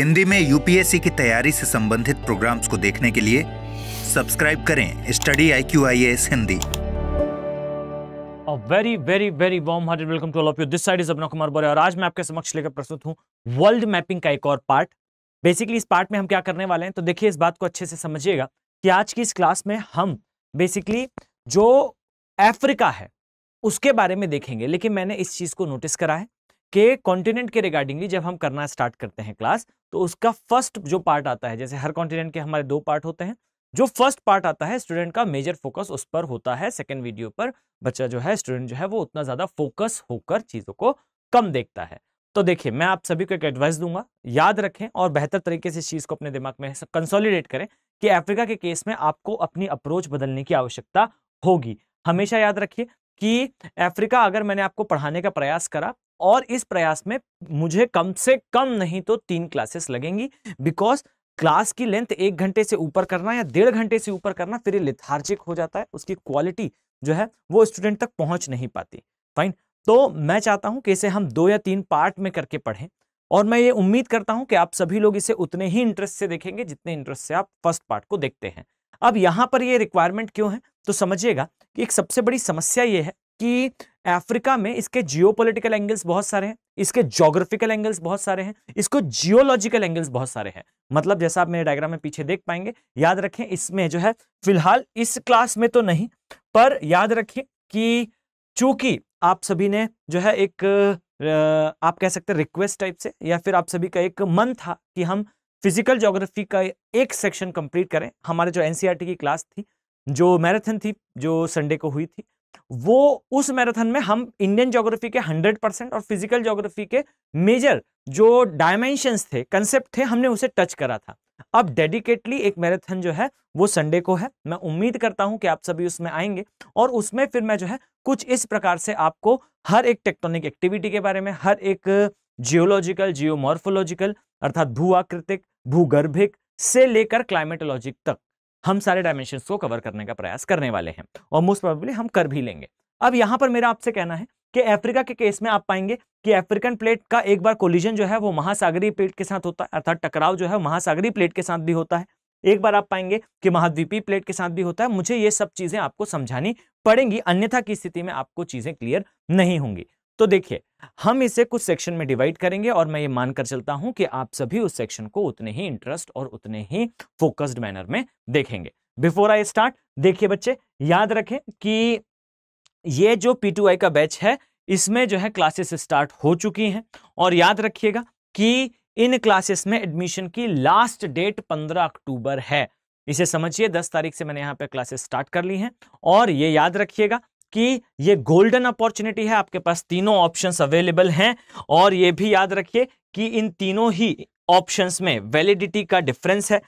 हिंदी में यूपीएससी की तैयारी से संबंधित प्रोग्राम्स को देखने के लिए सब्सक्राइब करें study I Q I S Hindi very very very warm hearted welcome to all of you this side is अपना कुमार बोरे और आज मैं आपके समक्ष लेकर प्रस्तुत हूँ वर्ल्ड मैपिंग का एक और पार्ट बेसिकली इस पार्ट में हम क्या करने वाले हैं तो देखिए इस बात को अच्छे से समझिएगा कि आज की इस क्लास में हम बेसिकली जो अफ्रीका है उसके बारे में देखेंगे लेकिन मैंने इस चीज को नोटिस करा है के कॉन्टिनेंट के रिगार्डिंगली जब हम करना स्टार्ट करते हैं क्लास तो उसका फर्स्ट जो पार्ट आता है जैसे हर कॉन्टिनेंट के हमारे दो पार्ट होते हैं जो फर्स्ट पार्ट आता है स्टूडेंट का मेजर फोकस उस पर होता है सेकेंड वीडियो पर बच्चा जो है स्टूडेंट जो है वो उतना ज्यादा फोकस होकर चीजों को कम देखता है तो देखिए मैं आप सभी को एक एडवाइस दूंगा याद रखें और बेहतर तरीके से इस चीज को अपने दिमाग में कंसोलिडेट करें कि अफ्रीका के केस में आपको अपनी अप्रोच बदलने की आवश्यकता होगी हमेशा याद रखिए कि अफ्रीका अगर मैंने आपको पढ़ाने का प्रयास करा और इस प्रयास में मुझे कम से कम नहीं तो तीन क्लासेस लगेंगी बिकॉज क्लास की लेंथ एक घंटे से ऊपर करना या डेढ़ घंटे से ऊपर करना फिर लिथार्जिक हो जाता है उसकी क्वालिटी जो है वो स्टूडेंट तक पहुंच नहीं पाती फाइन तो मैं चाहता हूं कि इसे हम दो या तीन पार्ट में करके पढ़ें और मैं ये उम्मीद करता हूं कि आप सभी लोग इसे उतने ही इंटरेस्ट से देखेंगे जितने इंटरेस्ट से आप फर्स्ट पार्ट को देखते हैं अब यहाँ पर ये रिक्वायरमेंट क्यों है तो समझिएगा कि एक सबसे बड़ी समस्या ये है कि अफ्रीका में इसके जियोपॉलिटिकल एंगल्स बहुत सारे हैं इसके जोग्राफिकल एंगल्स बहुत सारे हैं इसको जियोलॉजिकल एंगल्स बहुत सारे हैं मतलब जैसा आप मेरे डायग्राम में पीछे देख पाएंगे याद रखें इसमें जो है फिलहाल इस क्लास में तो नहीं पर याद रखें कि चूंकि आप सभी ने जो है एक आप कह सकते हैं रिक्वेस्ट टाइप से या फिर आप सभी का एक मन था कि हम फिजिकल जोग्राफी का एक सेक्शन कंप्लीट करें हमारे जो एनसीआरटी e की क्लास थी जो मैराथन थी जो संडे को हुई थी वो उस मैराथन में हम इंडियन ज्योग्राफी के 100 परसेंट और फिजिकल ज्योग्राफी के मेजर जो डायमेंशंस थे कंसेप्ट थे हमने उसे टच करा था अब डेडिकेटली एक मैराथन जो है वो संडे को है मैं उम्मीद करता हूं कि आप सभी उसमें आएंगे और उसमें फिर मैं जो है कुछ इस प्रकार से आपको हर एक टेक्टोनिक एक्टिविटी के बारे में हर एक जियोलॉजिकल जियोमॉर्फोलॉजिकल अर्थात भू आकृतिक भूगर्भिक से लेकर क्लाइमेटोलॉजिक तक हम सारे डायमेंशन को कवर करने का प्रयास करने वाले हैं और मोस्ट प्रोबेबली हम कर भी लेंगे अब यहां पर मेरा आपसे कहना है कि अफ्रीका के केस में आप पाएंगे कि अफ्रीकन प्लेट का एक बार कोलिजन जो है वो महासागरीय प्लेट के साथ होता है अर्थात टकराव जो है महासागरीय प्लेट के साथ भी होता है एक बार आप पाएंगे कि महाद्वीपीय प्लेट के साथ भी होता है मुझे ये सब चीजें आपको समझानी पड़ेंगी अन्यथा की स्थिति में आपको चीजें क्लियर नहीं होंगी तो देखिए हम इसे कुछ सेक्शन में डिवाइड करेंगे और मैं ये मानकर चलता हूं कि आप सभी उस सेक्शन को उतने ही इंटरेस्ट और उतने ही फोकस्ड मैनर में देखेंगे बिफोर आई स्टार्ट देखिए बच्चे याद रखें कि ये जो पी का बैच है इसमें जो है क्लासेस स्टार्ट हो चुकी हैं और याद रखिएगा कि इन क्लासेस में एडमिशन की लास्ट डेट 15 अक्टूबर है इसे समझिए 10 तारीख से मैंने यहाँ पे क्लासेस स्टार्ट कर ली हैं और ये याद रखिएगा कि ये गोल्डन अपॉर्चुनिटी है आपके पास तीनों ऑप्शंस अवेलेबल हैं और ये भी याद रखिए कि इन तीनों ही ऑप्शंस में वैलिडिटी का डिफरेंस है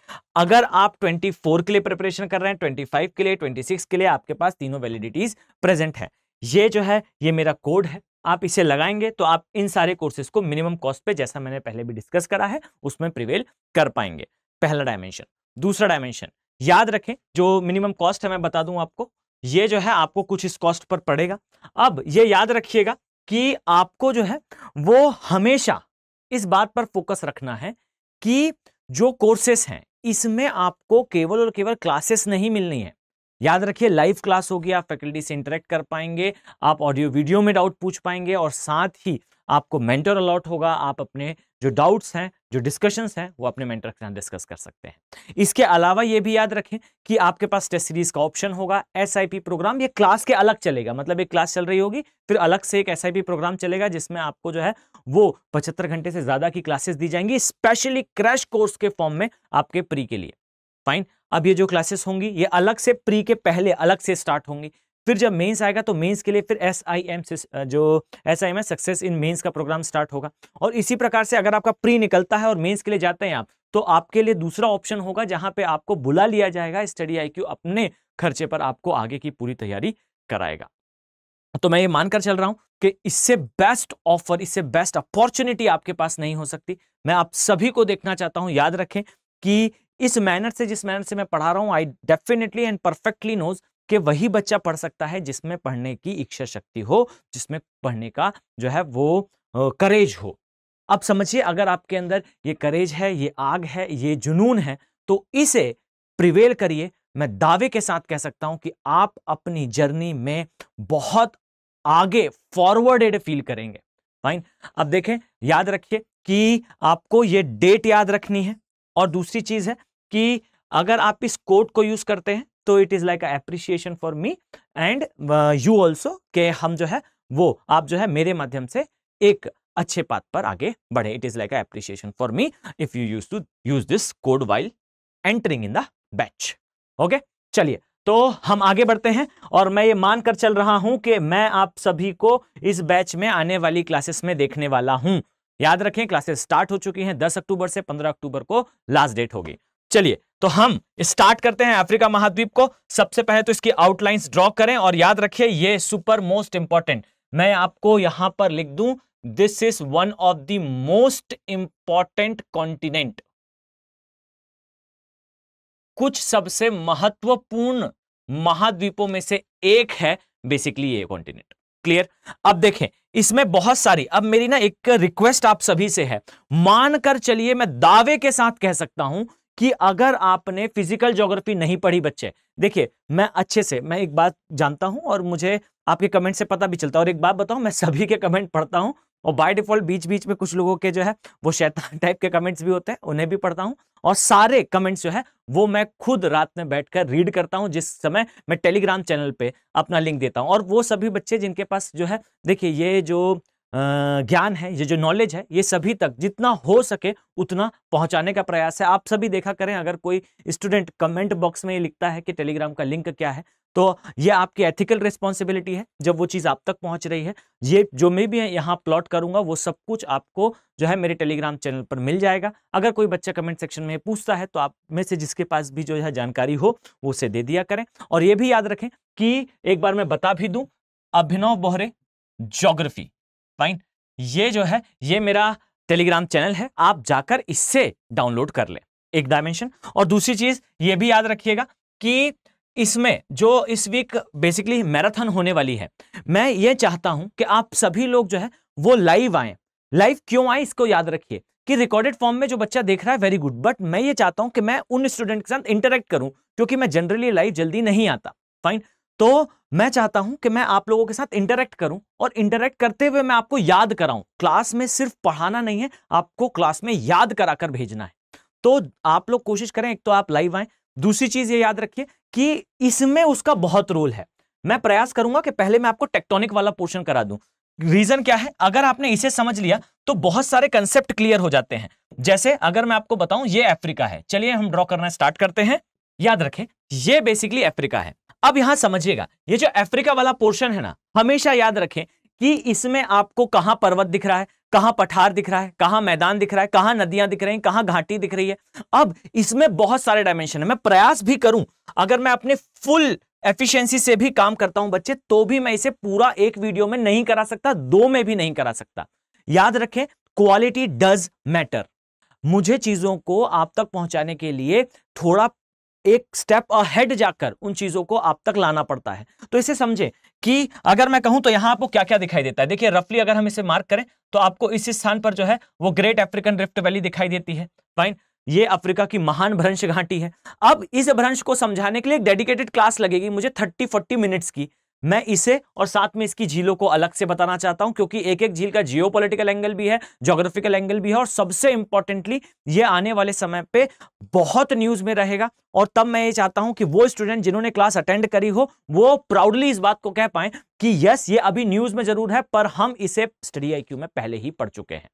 अगर आप 24 के लिए प्रिपरेशन कर रहे हैं 25 के लिए 26 के लिए आपके पास तीनों वैलिडिटीज प्रेजेंट है ये जो है ये मेरा कोड है आप इसे लगाएंगे तो आप इन सारे कोर्सेज को मिनिमम कॉस्ट पे जैसा मैंने पहले भी डिस्कस करा है उसमें प्रिवेल कर पाएंगे पहला डायमेंशन दूसरा डायमेंशन याद रखें जो मिनिमम कॉस्ट है मैं बता दूं आपको ये जो है आपको कुछ इस कॉस्ट पर पड़ेगा अब ये याद रखिएगा कि आपको जो है वो हमेशा इस बात पर फोकस रखना है कि जो कोर्सेस हैं इसमें आपको केवल और केवल क्लासेस नहीं मिलनी है याद रखिए लाइव क्लास होगी आप फैकल्टी से इंटरेक्ट कर पाएंगे आप ऑडियो वीडियो में डाउट पूछ पाएंगे और साथ ही आपको मेंटर अलॉट होगा आप अपने जो डाउट्स हैं जो डिस्कशंस हैं वो अपने मेंटर के साथ डिस्कस कर सकते हैं इसके अलावा ये भी याद रखें कि आपके पास टेस्ट सीरीज का ऑप्शन होगा एस प्रोग्राम ये क्लास के अलग चलेगा मतलब एक क्लास चल रही होगी फिर अलग से एक एस प्रोग्राम चलेगा जिसमें आपको जो है वो पचहत्तर घंटे से ज़्यादा की क्लासेस दी जाएंगी स्पेशली क्रैश कोर्स के फॉर्म में आपके प्री के लिए फाइन अब ये जो क्लासेस होंगी ये अलग से प्री के पहले अलग से स्टार्ट होंगी फिर जब मेंस आएगा तो मेंस के लिए फिर एस आई एम जो एस आई एम है सक्सेस इन मेंस का प्रोग्राम स्टार्ट होगा और इसी प्रकार से अगर आपका प्री निकलता है और मेंस के लिए जाते हैं आप तो आपके लिए दूसरा ऑप्शन होगा जहां पे आपको बुला लिया जाएगा स्टडी आई अपने खर्चे पर आपको आगे की पूरी तैयारी कराएगा तो मैं ये मानकर चल रहा हूं कि इससे बेस्ट ऑफर इससे बेस्ट अपॉर्चुनिटी आपके पास नहीं हो सकती मैं आप सभी को देखना चाहता हूं याद रखें कि इस मैनर से जिस मैनर से मैं पढ़ा रहा हूं I definitely and perfectly knows कि वही बच्चा पढ़ सकता है जिसमें पढ़ने की इच्छा शक्ति हो जिसमें पढ़ने का जो है वो करेज हो अब समझिए अगर आपके अंदर ये करेज है ये आग है ये जुनून है तो इसे प्रिवेल करिए मैं दावे के साथ कह सकता हूं कि आप अपनी जर्नी में बहुत आगे फॉरवर्डेड फील करेंगे फाइन अब देखें याद रखिए कि आपको ये डेट याद रखनी है और दूसरी चीज है कि अगर आप इस कोड को यूज करते हैं तो it is like appreciation for me and you also के हम जो है वो आप जो है मेरे माध्यम से एक अच्छे पाथ पर आगे बढ़े it is like appreciation for me if you use to use this code while entering in the batch okay चलिए तो हम आगे बढ़ते हैं और मैं ये मानकर चल रहा हूं कि मैं आप सभी को इस बैच में आने वाली क्लासेस में देखने वाला हूं याद रखें क्लासेस स्टार्ट हो चुकी हैं 10 अक्टूबर से 15 अक्टूबर को लास्ट डेट होगी चलिए तो हम स्टार्ट करते हैं अफ्रीका महाद्वीप को सबसे पहले तो इसकी आउटलाइंस ड्रॉ करें और याद रखिए ये सुपर मोस्ट इंपॉर्टेंट मैं आपको यहां पर लिख दूं this is one of the most important continent कुछ सबसे महत्वपूर्ण महाद्वीपों में से एक है बेसिकली ये कॉन्टिनेंट क्लियर अब देखें इसमें बहुत सारी अब मेरी ना एक रिक्वेस्ट आप सभी से है मानकर चलिए मैं दावे के साथ कह सकता हूं कि अगर आपने फिजिकल ज्योग्राफी नहीं पढ़ी बच्चे देखिए मैं अच्छे से मैं एक बात जानता हूं और मुझे आपके कमेंट से पता भी चलता है और एक बात बताऊं मैं सभी के कमेंट पढ़ता हूं और बाय डिफॉल्ट बीच बीच में कुछ लोगों के जो है वो शैतान टाइप के कमेंट्स भी होते हैं उन्हें भी पढ़ता हूँ और सारे कमेंट्स जो है वो मैं खुद रात में बैठकर रीड करता हूँ जिस समय मैं टेलीग्राम चैनल पे अपना लिंक देता हूँ और वो सभी बच्चे जिनके पास जो है देखिए ये जो ज्ञान है ये जो नॉलेज है ये सभी तक जितना हो सके उतना पहुंचाने का प्रयास है आप सभी देखा करें अगर कोई स्टूडेंट कमेंट बॉक्स में ये लिखता है कि टेलीग्राम का लिंक क्या है तो ये आपकी एथिकल रिस्पॉन्सिबिलिटी है जब वो चीज़ आप तक पहुंच रही है ये जो मैं भी यहाँ प्लॉट करूंगा वो सब कुछ आपको जो है मेरे टेलीग्राम चैनल पर मिल जाएगा अगर कोई बच्चा कमेंट सेक्शन में पूछता है तो आप में से जिसके पास भी जो है जानकारी हो वो उसे दे दिया करें और ये भी याद रखें कि एक बार मैं बता भी दूँ अभिनव बोहरे जोग्राफी फाइन ये जो है ये मेरा टेलीग्राम चैनल है आप जाकर इससे डाउनलोड कर ले एक डायमेंशन और दूसरी चीज ये भी याद रखिएगा कि इसमें जो इस वीक बेसिकली मैराथन होने वाली है मैं ये चाहता हूं कि आप सभी लोग जो है वो लाइव आए लाइव क्यों आए इसको याद रखिए कि रिकॉर्डेड फॉर्म में जो बच्चा देख रहा है वेरी गुड बट मैं ये चाहता हूं कि मैं उन स्टूडेंट के साथ इंटरेक्ट करूं क्योंकि मैं जनरली लाइव जल्दी नहीं आता फाइन तो मैं चाहता हूं कि मैं आप लोगों के साथ इंटरेक्ट करूं और इंटरेक्ट करते हुए मैं आपको याद कराऊं क्लास में सिर्फ पढ़ाना नहीं है आपको क्लास में याद कराकर भेजना है तो आप लोग कोशिश करें एक तो आप लाइव आए दूसरी चीज ये याद रखिए कि इसमें उसका बहुत रोल है मैं प्रयास करूंगा कि पहले मैं आपको टेक्टोनिक वाला पोर्शन करा दूं रीजन क्या है अगर आपने इसे समझ लिया तो बहुत सारे कंसेप्ट क्लियर हो जाते हैं जैसे अगर मैं आपको बताऊं ये अफ्रीका है चलिए हम ड्रॉ करना स्टार्ट करते हैं याद रखें ये बेसिकली अफ्रीका है अब यहां समझिएगा ये जो अफ्रीका वाला पोर्शन है ना हमेशा याद रखें कि इसमें आपको कहां पर्वत दिख रहा है कहां पठार दिख रहा है कहां मैदान दिख रहा है कहां नदियां दिख रही हैं कहां घाटी दिख रही है अब इसमें बहुत सारे डायमेंशन है मैं प्रयास भी करूं अगर मैं अपने फुल एफिशिएंसी से भी काम करता हूं बच्चे तो भी मैं इसे पूरा एक वीडियो में नहीं करा सकता दो में भी नहीं करा सकता याद रखें क्वालिटी डज मैटर मुझे चीजों को आप तक पहुंचाने के लिए थोड़ा एक स्टेप अहेड जाकर उन चीजों को आप तक लाना पड़ता है तो इसे समझे कि अगर मैं कहूं तो यहां आपको क्या क्या दिखाई देता है देखिए रफली अगर हम इसे मार्क करें तो आपको इस स्थान पर जो है वो ग्रेट अफ्रीकन रिफ्ट वैली दिखाई देती है फाइन ये अफ्रीका की महान भ्रंश घाटी है अब इस भ्रंश को समझाने के लिए एक डेडिकेटेड क्लास लगेगी मुझे थर्टी फोर्टी मिनट्स की मैं इसे और साथ में इसकी झीलों को अलग से बताना चाहता हूं क्योंकि एक एक झील का जियो एंगल भी है जोग्राफिकल एंगल भी है और सबसे इंपॉर्टेंटली ये आने वाले समय पे बहुत न्यूज में रहेगा और तब मैं ये चाहता हूं कि वो स्टूडेंट जिन्होंने क्लास अटेंड करी हो वो प्राउडली इस बात को कह पाए कि यस ये अभी न्यूज में जरूर है पर हम इसे स्टडी आई में पहले ही पढ़ चुके हैं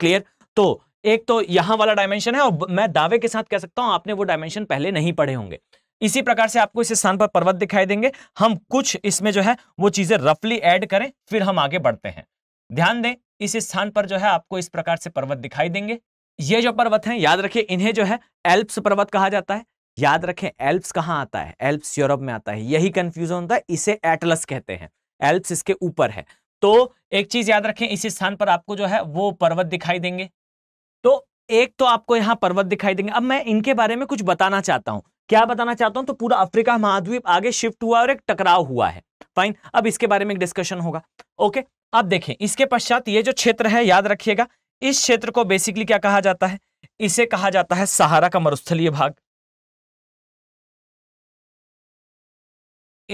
क्लियर तो एक तो यहां वाला डायमेंशन है और मैं दावे के साथ कह सकता हूं आपने वो डायमेंशन पहले नहीं पढ़े होंगे इसी प्रकार से आपको इस स्थान पर पर्वत दिखाई देंगे हम कुछ इसमें जो है वो चीजें रफली ऐड करें फिर हम आगे बढ़ते हैं ध्यान दें इस स्थान पर जो है आपको इस प्रकार से पर्वत दिखाई देंगे ये जो पर्वत हैं याद रखिए इन्हें जो है एल्प्स पर्वत कहा जाता है याद रखें एल्प्स कहाँ आता है एल्प्स यूरोप में आता है यही कंफ्यूजन होता है इसे एटलस कहते हैं एल्प्स इसके ऊपर है तो एक चीज याद रखें इस स्थान पर आपको जो है वो पर्वत दिखाई देंगे तो एक तो आपको यहाँ पर्वत दिखाई देंगे अब मैं इनके बारे में कुछ बताना चाहता हूँ क्या बताना चाहता हूं तो पूरा अफ्रीका महाद्वीप आगे शिफ्ट हुआ और एक टकराव हुआ है फाइन अब इसके बारे में एक डिस्कशन होगा ओके अब देखें इसके पश्चात ये जो क्षेत्र है याद रखिएगा इस क्षेत्र को बेसिकली क्या कहा जाता है इसे कहा जाता है सहारा का मरुस्थलीय भाग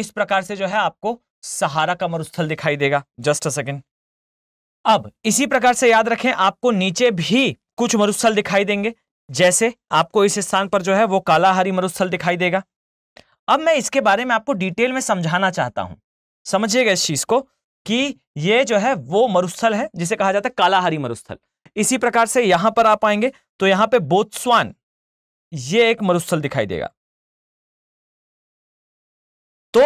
इस प्रकार से जो है आपको सहारा का मरुस्थल दिखाई देगा जस्ट अ सेकेंड अब इसी प्रकार से याद रखें आपको नीचे भी कुछ मरुस्थल दिखाई देंगे जैसे आपको इस स्थान पर जो है वो काला हरी मरुस्थल दिखाई देगा अब मैं इसके बारे में आपको डिटेल में समझाना चाहता हूं समझिएगा इस चीज को कि ये जो है वो मरुस्थल है जिसे कहा जाता है काला हरी मरुस्थल इसी प्रकार से यहां पर आप आएंगे तो यहां पे बोत्सवान ये एक मरुस्थल दिखाई देगा तो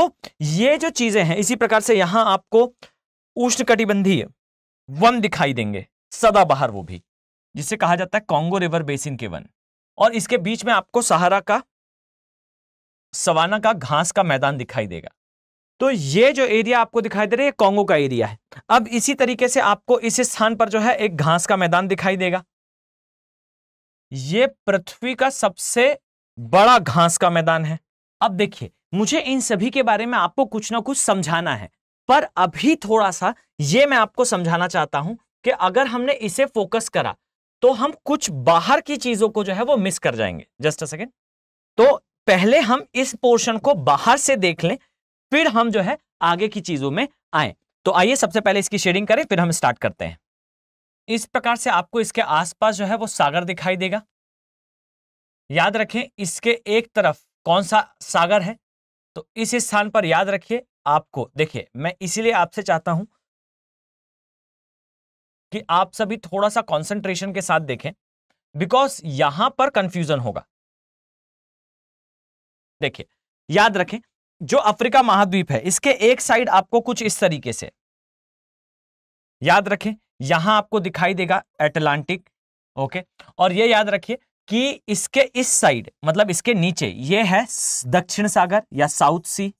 ये जो चीजें हैं इसी प्रकार से यहां आपको उष्ण कटिबंधीय वन दिखाई देंगे सदाबहार वो भी जिसे कहा जाता है कॉन्गो रिवर बेसिन के वन और इसके बीच में आपको सहारा का सवाना का घास का मैदान दिखाई देगा तो ये जो एरिया आपको दिखाई दे रहा है ये कॉन्गो का एरिया है अब इसी तरीके से आपको इस स्थान पर जो है एक घास का मैदान दिखाई देगा ये पृथ्वी का सबसे बड़ा घास का मैदान है अब देखिए मुझे इन सभी के बारे में आपको कुछ ना कुछ समझाना है पर अभी थोड़ा सा ये मैं आपको समझाना चाहता हूं कि अगर हमने इसे फोकस करा तो हम कुछ बाहर की चीजों को जो है वो मिस कर जाएंगे जस्ट अ सेकेंड तो पहले हम इस पोर्शन को बाहर से देख लें फिर हम जो है आगे की चीजों में आए तो आइए सबसे पहले इसकी शेडिंग करें फिर हम स्टार्ट करते हैं इस प्रकार से आपको इसके आसपास जो है वो सागर दिखाई देगा याद रखें इसके एक तरफ कौन सा सागर है तो इस स्थान पर याद रखिए आपको देखिए मैं इसीलिए आपसे चाहता हूं कि आप सभी थोड़ा सा कॉन्सेंट्रेशन के साथ देखें बिकॉज यहां पर कंफ्यूजन होगा देखिए याद रखें जो अफ्रीका महाद्वीप है इसके एक साइड आपको कुछ इस तरीके से याद रखें यहां आपको दिखाई देगा एटलांटिक ओके और ये याद रखिए कि इसके इस साइड मतलब इसके नीचे ये है दक्षिण सागर या साउथ सी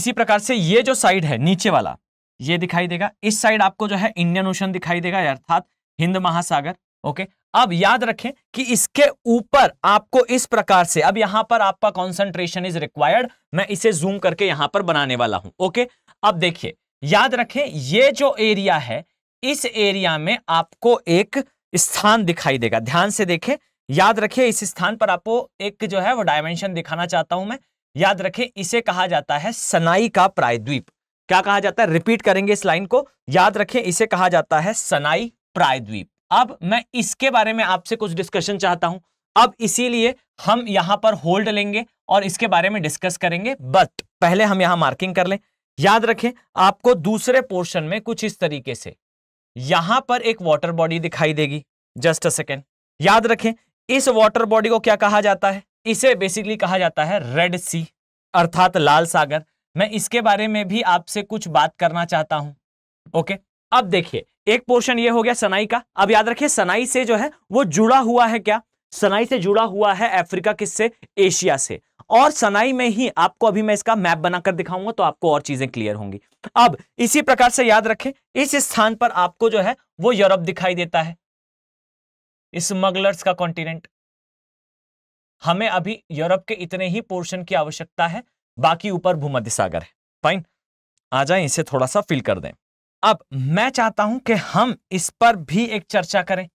इसी प्रकार से ये जो साइड है नीचे वाला ये दिखाई देगा इस साइड आपको जो है इंडियन ओशन दिखाई देगा अर्थात हिंद महासागर ओके अब याद रखें कि इसके ऊपर आपको इस प्रकार से अब यहां पर आपका कॉन्सेंट्रेशन इज रिक्वायर्ड मैं इसे जूम करके यहां पर बनाने वाला हूं ओके अब देखिए याद रखें ये जो एरिया है इस एरिया में आपको एक स्थान दिखाई देगा ध्यान से देखें याद रखें इस स्थान पर आपको एक जो है वो डायमेंशन दिखाना चाहता हूं मैं याद रखें इसे कहा जाता है सनाई का प्रायद्वीप क्या कहा जाता है रिपीट करेंगे इस लाइन को याद रखें इसे कहा जाता है सनाई प्रायद्वीप अब मैं इसके बारे में आपसे कुछ डिस्कशन चाहता हूं अब इसीलिए हम यहां पर होल्ड लेंगे और इसके बारे में डिस्कस करेंगे बट पहले हम यहां मार्किंग कर लें याद रखें आपको दूसरे पोर्शन में कुछ इस तरीके से यहां पर एक वाटर बॉडी दिखाई देगी जस्ट अ सेकेंड याद रखें इस वाटर बॉडी को क्या कहा जाता है इसे बेसिकली कहा जाता है रेड सी अर्थात लाल सागर मैं इसके बारे में भी आपसे कुछ बात करना चाहता हूं ओके अब देखिए एक पोर्शन ये हो गया सनाई का अब याद रखिए सनाई से जो है वो जुड़ा हुआ है क्या सनाई से जुड़ा हुआ है अफ्रीका किससे एशिया से और सनाई में ही आपको अभी मैं इसका मैप बनाकर दिखाऊंगा तो आपको और चीजें क्लियर होंगी अब इसी प्रकार से याद रखें इस स्थान पर आपको जो है वो यूरोप दिखाई देता है स्मगलर्स का कॉन्टिनेंट हमें अभी यूरोप के इतने ही पोर्शन की आवश्यकता है बाकी ऊपर भूमध्य सागर है फाइन आ जाए इसे थोड़ा सा फिल कर दें अब मैं चाहता हूं कि हम इस पर भी एक चर्चा करें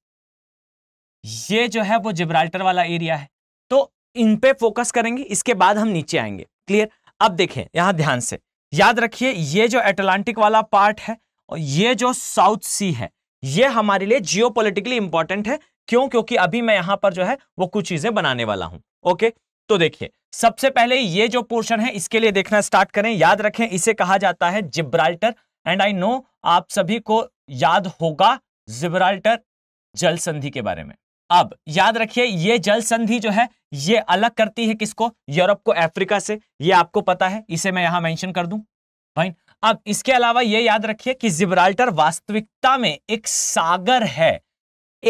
ये जो है वो जिब्राल्टर वाला एरिया है तो इन पे फोकस करेंगे इसके बाद हम नीचे आएंगे क्लियर अब देखें यहां ध्यान से याद रखिए ये जो अटलांटिक वाला पार्ट है और ये जो साउथ सी है ये हमारे लिए जियोपॉलिटिकली इंपॉर्टेंट है क्यों क्योंकि अभी मैं यहां पर जो है वो कुछ चीजें बनाने वाला हूं ओके तो देखिए सबसे पहले ये जो पोर्शन है इसके लिए देखना स्टार्ट करें याद रखें इसे कहा जाता है जिब्राल्टर एंड आई नो आप सभी को याद होगा जिब्राल्टर जल संधि के बारे में अब याद रखिए ये जल संधि जो है ये अलग करती है किसको यूरोप को अफ्रीका से ये आपको पता है इसे मैं यहां मेंशन कर दूं फाइन अब इसके अलावा ये याद रखिए कि जिब्राल्टर वास्तविकता में एक सागर है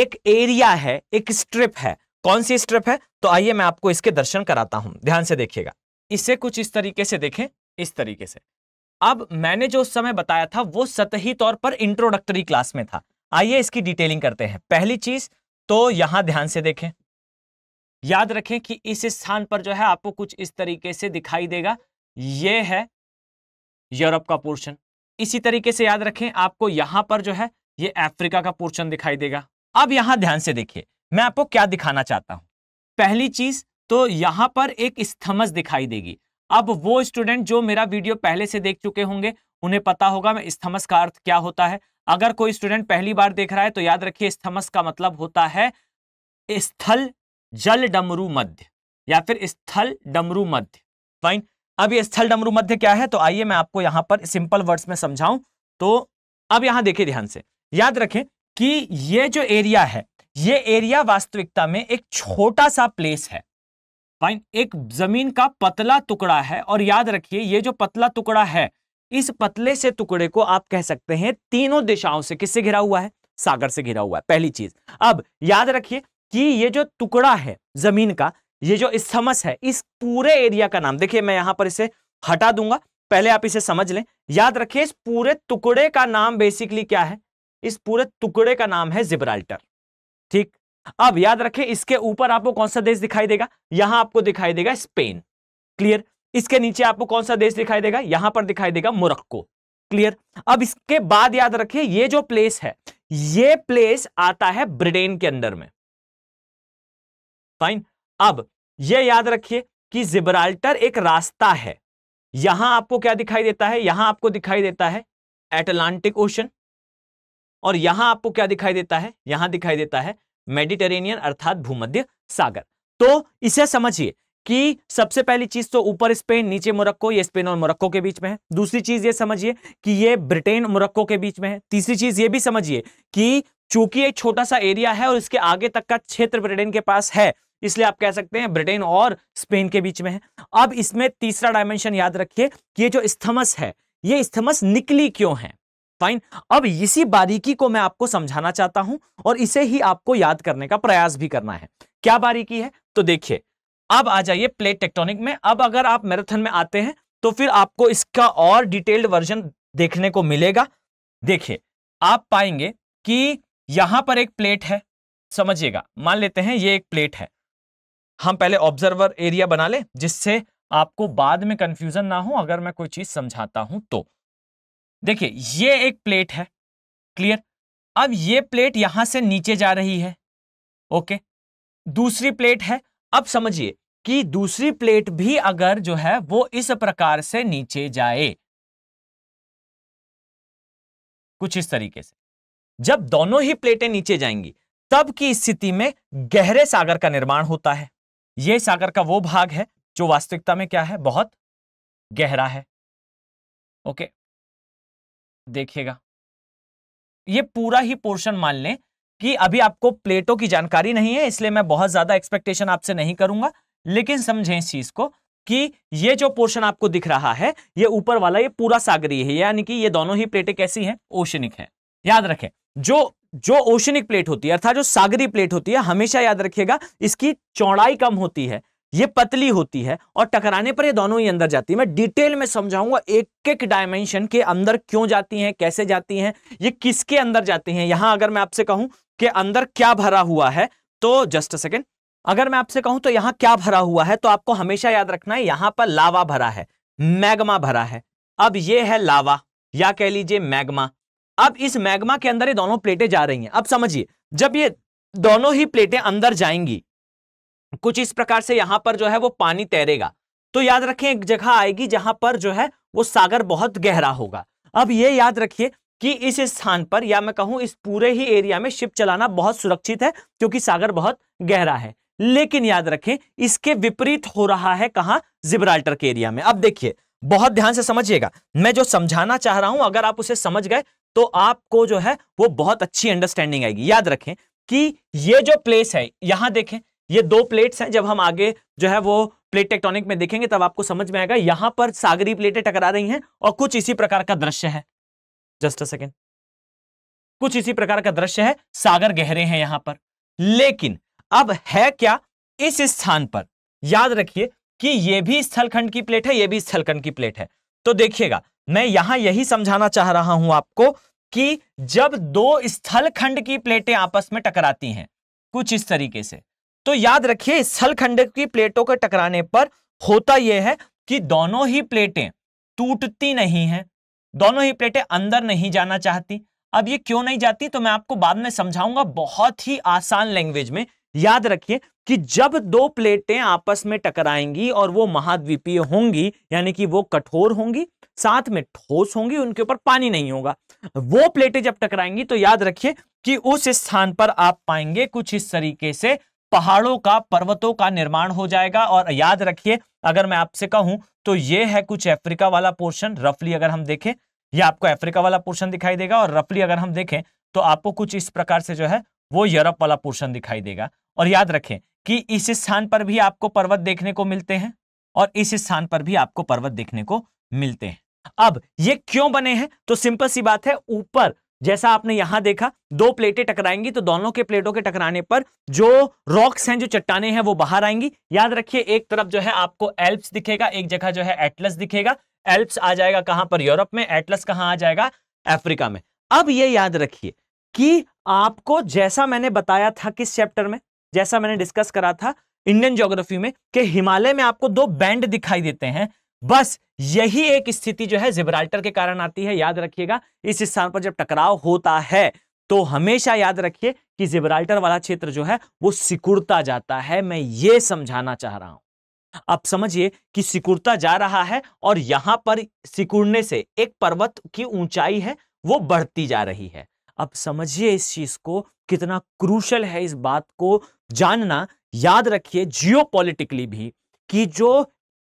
एक एरिया है एक स्ट्रिप है कौन सी स्ट्रिप है तो आइए मैं आपको इसके दर्शन कराता हूं ध्यान से देखिएगा इसे कुछ इस तरीके से देखें इस तरीके से अब मैंने जो उस समय बताया था वो सतही तौर पर इंट्रोडक्टरी क्लास में था आइए इसकी डिटेलिंग करते हैं पहली चीज तो यहां ध्यान से देखें याद रखें कि इस स्थान पर जो है आपको कुछ इस तरीके से दिखाई देगा ये है यूरोप का पोर्शन इसी तरीके से याद रखें आपको यहां पर जो है ये अफ्रीका का पोर्शन दिखाई देगा अब यहां ध्यान से देखिए मैं आपको क्या दिखाना चाहता हूं पहली चीज तो यहां पर एक स्थमस दिखाई देगी अब वो स्टूडेंट जो मेरा वीडियो पहले से देख चुके होंगे उन्हें पता होगा मैं स्थमस का अर्थ क्या होता है अगर कोई स्टूडेंट पहली बार देख रहा है तो याद रखिए स्थमस का मतलब होता है स्थल जल डमरू मध्य या फिर स्थल डमरू मध्य फाइन अब ये स्थल डमरू मध्य क्या है तो आइए मैं आपको यहां पर सिंपल वर्ड्स में समझाऊं तो अब यहां देखिए ध्यान से याद रखें कि ये जो एरिया है ये एरिया वास्तविकता में एक छोटा सा प्लेस है फाइन एक जमीन का पतला टुकड़ा है और याद रखिए ये जो पतला टुकड़ा है इस पतले से टुकड़े को आप कह सकते हैं तीनों दिशाओं से किससे घिरा हुआ है सागर से घिरा हुआ है पहली चीज अब याद रखिए कि ये जो टुकड़ा है जमीन का ये जो स्थमस है इस पूरे एरिया का नाम देखिए मैं यहां पर इसे हटा दूंगा पहले आप इसे समझ लें याद रखिए इस पूरे टुकड़े का नाम बेसिकली क्या है इस पूरे टुकड़े का नाम है जिब्राल्टर ठीक अब याद रखें इसके ऊपर आपको कौन सा देश दिखाई देगा यहां आपको दिखाई देगा स्पेन क्लियर इसके नीचे आपको कौन सा देश दिखाई देगा यहां पर दिखाई देगा मोरक्को क्लियर अब इसके बाद याद रखिए ये जो प्लेस है ये प्लेस आता है ब्रिटेन के अंदर में फाइन अब ये याद रखिए कि जिब्राल्टर एक रास्ता है यहां आपको क्या दिखाई देता है यहां आपको दिखाई देता है एटलांटिक ओशन और यहां आपको क्या दिखाई देता है यहां दिखाई देता है मेडिटेरेनियन अर्थात भूमध्य सागर तो इसे समझिए कि सबसे पहली चीज तो ऊपर स्पेन नीचे मोरक्को ये स्पेन और मोरक्को के बीच में है दूसरी चीज ये समझिए कि ये ब्रिटेन मोरक्को के बीच में है तीसरी चीज ये भी समझिए कि चूंकि एक छोटा सा एरिया है और इसके आगे तक का क्षेत्र ब्रिटेन के पास है इसलिए आप कह सकते हैं ब्रिटेन और स्पेन के बीच में है अब इसमें तीसरा डायमेंशन याद रखिए कि ये जो स्थमस है ये स्थमस निकली क्यों है फाइन अब इसी बारीकी को मैं आपको समझाना चाहता हूं और इसे ही आपको याद करने का प्रयास भी करना है क्या बारीकी है तो देखिए अब आ जाइए प्लेट टेक्टोनिक में अब अगर आप मैराथन में आते हैं तो फिर आपको इसका और डिटेल्ड वर्जन देखने को मिलेगा देखिए आप पाएंगे कि यहां पर एक प्लेट है समझिएगा मान लेते हैं ये एक प्लेट है हम पहले ऑब्जर्वर एरिया बना ले जिससे आपको बाद में कंफ्यूजन ना हो अगर मैं कोई चीज समझाता हूं तो देखिए ये एक प्लेट है क्लियर अब ये प्लेट यहां से नीचे जा रही है ओके दूसरी प्लेट है अब समझिए कि दूसरी प्लेट भी अगर जो है वो इस प्रकार से नीचे जाए कुछ इस तरीके से जब दोनों ही प्लेटें नीचे जाएंगी तब की स्थिति में गहरे सागर का निर्माण होता है यह सागर का वो भाग है जो वास्तविकता में क्या है बहुत गहरा है ओके देखेगा ये पूरा ही पोर्शन मान लें कि अभी आपको प्लेटो की जानकारी नहीं है इसलिए मैं बहुत ज्यादा एक्सपेक्टेशन आपसे नहीं करूंगा लेकिन समझें इस चीज को कि ये जो पोर्शन आपको दिख रहा है ये ऊपर वाला ये पूरा सागरी है यानी कि ये दोनों ही प्लेटें कैसी हैं ओशनिक है याद रखें जो जो ओशनिक प्लेट होती है अर्थात जो सागरी प्लेट होती है हमेशा याद रखिएगा इसकी चौड़ाई कम होती है ये पतली होती है और टकराने पर ये दोनों ही अंदर जाती है मैं डिटेल में समझाऊंगा एक एक डायमेंशन के अंदर क्यों जाती हैं कैसे जाती हैं ये किसके अंदर जाती हैं यहां अगर मैं आपसे कहूं कि अंदर क्या भरा हुआ है तो जस्ट अ सेकेंड अगर मैं आपसे कहूं तो यहां क्या भरा हुआ है तो आपको हमेशा याद रखना है यहां पर लावा भरा है मैग्मा भरा है अब ये है लावा या कह लीजिए मैग्मा अब इस मैग्मा के अंदर ये दोनों प्लेटें जा रही हैं अब समझिए जब ये दोनों ही प्लेटें अंदर जाएंगी कुछ इस प्रकार से यहां पर जो है वो पानी तैरेगा तो याद रखें एक जगह आएगी जहां पर जो है वो सागर बहुत गहरा होगा अब ये याद रखिए कि इस स्थान पर या मैं कहूं इस पूरे ही एरिया में शिप चलाना बहुत सुरक्षित है क्योंकि सागर बहुत गहरा है लेकिन याद रखें इसके विपरीत हो रहा है कहा जिब्राल्टर के एरिया में अब देखिए बहुत ध्यान से समझिएगा मैं जो समझाना चाह रहा हूं अगर आप उसे समझ गए तो आपको जो है वो बहुत अच्छी अंडरस्टैंडिंग आएगी याद रखें कि ये जो प्लेस है यहां देखें ये दो प्लेट्स हैं जब हम आगे जो है वो प्लेट टेक्टोनिक में देखेंगे तब आपको समझ में आएगा यहां पर सागरी प्लेटें टकरा रही हैं और कुछ इसी प्रकार का दृश्य है जस्ट अ सेकेंड कुछ इसी प्रकार का दृश्य है सागर गहरे हैं यहां पर लेकिन अब है क्या इस स्थान पर याद रखिए कि यह भी स्थलखंड की प्लेट है यह भी स्थलखंड की प्लेट है तो देखिएगा मैं यहां यही समझाना चाह रहा हूं आपको कि जब दो स्थलखंड की प्लेटें आपस में टकराती हैं कुछ इस तरीके से तो याद रखिए खंड की प्लेटों के टकराने पर होता यह है कि दोनों ही प्लेटें टूटती नहीं हैं दोनों ही प्लेटें अंदर नहीं जाना चाहती अब ये क्यों नहीं जाती तो मैं आपको बाद में समझाऊंगा बहुत ही आसान लैंग्वेज में याद रखिए कि जब दो प्लेटें आपस में टकराएंगी और वो महाद्वीपीय होंगी यानी कि वो कठोर होंगी साथ में ठोस होंगी उनके ऊपर पानी नहीं होगा वो प्लेटें जब टकराएंगी तो याद रखिए कि उस स्थान पर आप पाएंगे कुछ इस तरीके से पहाड़ों का पर्वतों का निर्माण हो जाएगा और याद रखिए अगर मैं आपसे कहूं तो ये है कुछ अफ्रीका वाला पोर्शन रफली अगर हम देखें ये आपको अफ्रीका वाला पोर्शन दिखाई देगा और रफली अगर हम देखें तो आपको कुछ इस प्रकार से जो है वो यूरोप वाला पोर्शन दिखाई देगा और याद रखें कि इस स्थान पर भी आपको पर्वत देखने को मिलते हैं और इस स्थान पर भी आपको पर्वत देखने को मिलते हैं अब ये क्यों बने हैं तो सिंपल सी बात है ऊपर जैसा आपने यहां देखा दो प्लेटें टकराएंगी तो दोनों के प्लेटों के टकराने पर जो रॉक्स हैं जो चट्टाने हैं वो बाहर आएंगी याद रखिए एक तरफ जो है आपको एल्प्स दिखेगा एक जगह जो है एटलस दिखेगा एल्प्स आ जाएगा कहां पर यूरोप में एटलस कहां आ जाएगा अफ्रीका में अब ये याद रखिए कि आपको जैसा मैंने बताया था किस चैप्टर में जैसा मैंने डिस्कस करा था इंडियन ज्योग्राफी में कि हिमालय में आपको दो बैंड दिखाई देते हैं बस यही एक स्थिति जो है जिब्राल्टर के कारण आती है याद रखिएगा इस स्थान पर जब टकराव होता है तो हमेशा याद रखिए कि जिब्राल्टर वाला क्षेत्र जो है वो सिकुड़ता जाता है मैं ये समझाना चाह रहा हूं अब समझिए कि सिकुड़ता जा रहा है और यहां पर सिकुड़ने से एक पर्वत की ऊंचाई है वो बढ़ती जा रही है अब समझिए इस चीज को कितना क्रूशल है इस बात को जानना याद रखिए जियोपॉलिटिकली भी कि जो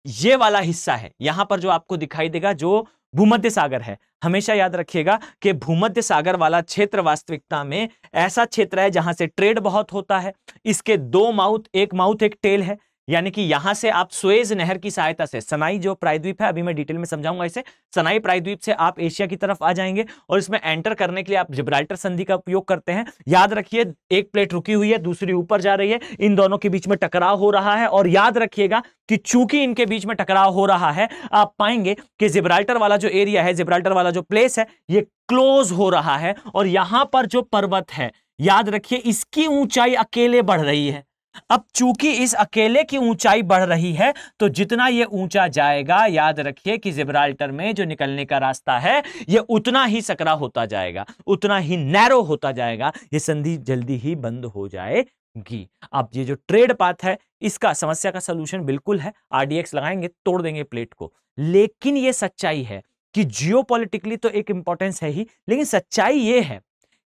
ये वाला हिस्सा है यहां पर जो आपको दिखाई देगा जो भूमध्य सागर है हमेशा याद रखिएगा कि भूमध्य सागर वाला क्षेत्र वास्तविकता में ऐसा क्षेत्र है जहां से ट्रेड बहुत होता है इसके दो माउथ एक माउथ एक टेल है यानी कि यहां से आप स्वेज नहर की सहायता से सनाई जो प्रायद्वीप है अभी मैं डिटेल में समझाऊंगा इसे सनाई प्रायद्वीप से आप एशिया की तरफ आ जाएंगे और इसमें एंटर करने के लिए आप जिब्राल्टर संधि का उपयोग करते हैं याद रखिए एक प्लेट रुकी हुई है दूसरी ऊपर जा रही है इन दोनों के बीच में टकराव हो रहा है और याद रखिएगा कि चूंकि इनके बीच में टकराव हो रहा है आप पाएंगे कि जिब्राल्टर वाला जो एरिया है जिब्राल्टर वाला जो प्लेस है ये क्लोज हो रहा है और यहां पर जो पर्वत है याद रखिए इसकी ऊंचाई अकेले बढ़ रही है अब चूंकि इस अकेले की ऊंचाई बढ़ रही है तो जितना ये ऊंचा जाएगा याद रखिए कि जिब्राल्टर में जो निकलने का रास्ता है ये उतना ही सकरा होता जाएगा उतना ही नैरो होता जाएगा ये संधि जल्दी ही बंद हो जाएगी अब ये जो ट्रेड पाथ है इसका समस्या का सलूशन बिल्कुल है आरडीएक्स लगाएंगे तोड़ देंगे प्लेट को लेकिन ये सच्चाई है कि जियोपॉलिटिकली तो एक इंपॉर्टेंस है ही लेकिन सच्चाई ये है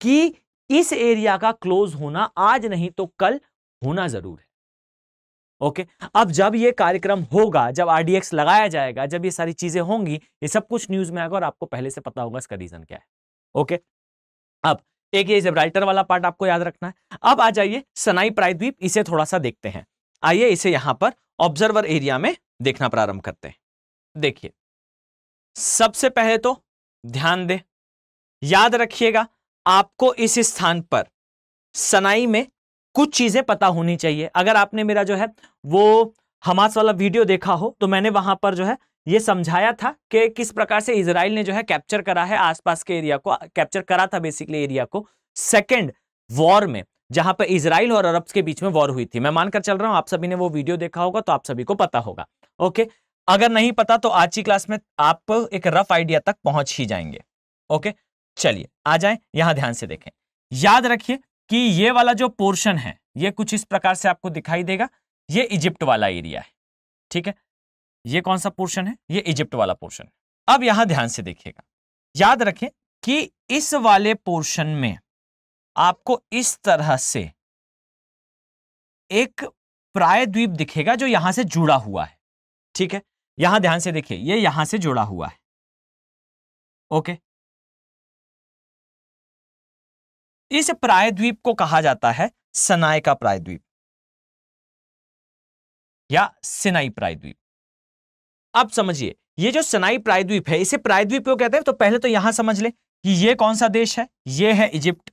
कि इस एरिया का क्लोज होना आज नहीं तो कल होना जरूर है ओके अब जब ये कार्यक्रम होगा जब आरडीएक्स लगाया जाएगा जब ये सारी चीजें होंगी ये सब कुछ न्यूज में आएगा और आपको पहले से पता होगा इसका रीजन क्या है ओके अब एक ये राइटर वाला पार्ट आपको याद रखना है अब आ जाइए सनाई प्रायद्वीप इसे थोड़ा सा देखते हैं आइए इसे यहां पर ऑब्जर्वर एरिया में देखना प्रारंभ करते हैं देखिए सबसे पहले तो ध्यान दे याद रखिएगा आपको इस स्थान पर सनाई में कुछ चीजें पता होनी चाहिए अगर आपने मेरा जो है वो हमास वाला वीडियो देखा हो तो मैंने वहां पर जो है ये समझाया था कि किस प्रकार से इसराइल ने जो है कैप्चर करा है आसपास के एरिया को कैप्चर करा था बेसिकली एरिया को सेकेंड वॉर में जहां पर इसराइल और अरब के बीच में वॉर हुई थी मैं मानकर चल रहा हूं आप सभी ने वो वीडियो देखा होगा तो आप सभी को पता होगा ओके अगर नहीं पता तो आज की क्लास में आप एक रफ आइडिया तक पहुंच ही जाएंगे ओके चलिए आ जाए यहां ध्यान से देखें याद रखिए कि ये वाला जो पोर्शन है ये कुछ इस प्रकार से आपको दिखाई देगा ये इजिप्ट वाला एरिया है ठीक है ये कौन सा पोर्शन है ये इजिप्ट वाला पोर्शन है अब यहां ध्यान से देखिएगा याद रखें कि इस वाले पोर्शन में आपको इस तरह से एक प्रायद्वीप दिखेगा जो यहां से जुड़ा हुआ है ठीक है यहां ध्यान से देखिए ये यहां से जुड़ा हुआ है ओके इस प्रायद्वीप को कहा जाता है सनाय का प्रायद्वीप या सिनाई प्रायद्वीप अब समझिए ये जो सनाई प्रायद्वीप है इसे प्रायद्वीप क्यों कहते हैं तो पहले तो यहां समझ ले कि ये कौन सा देश है ये है इजिप्ट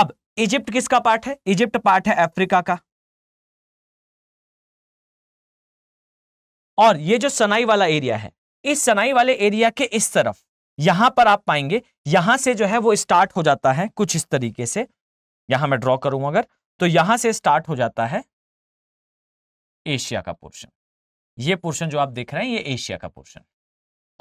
अब इजिप्ट किसका पार्ट है इजिप्ट पार्ट है अफ्रीका का और ये जो सनाई वाला एरिया है इस सनाई वाले एरिया के इस तरफ यहां पर आप पाएंगे यहां से जो है वो स्टार्ट हो जाता है कुछ इस तरीके से यहां मैं ड्रॉ करूं अगर तो यहां से स्टार्ट हो जाता है एशिया का पोर्शन ये पोर्शन जो आप देख रहे हैं ये एशिया का पोर्शन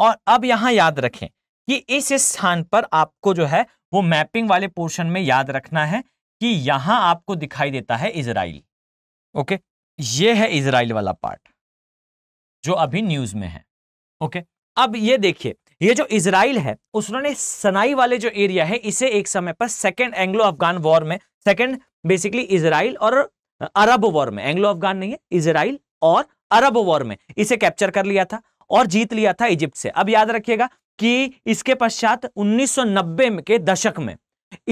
और अब यहां याद रखें कि इस स्थान पर आपको जो है वो मैपिंग वाले पोर्शन में याद रखना है कि यहां आपको दिखाई देता है इसराइल ओके ये है इसराइल वाला पार्ट जो अभी न्यूज में है ओके अब ये देखिए ये जो इसराइल है उसने सनाई वाले जो एरिया है इसे एक समय पर सेकेंड एंग्लो अफगान वॉर में सेकेंड बेसिकली इसराइल और अरब वॉर में एंग्लो अफगान नहीं है इसराइल और अरब वॉर में इसे कैप्चर कर लिया था और जीत लिया था इजिप्ट से अब याद रखिएगा कि इसके पश्चात 1990 के दशक में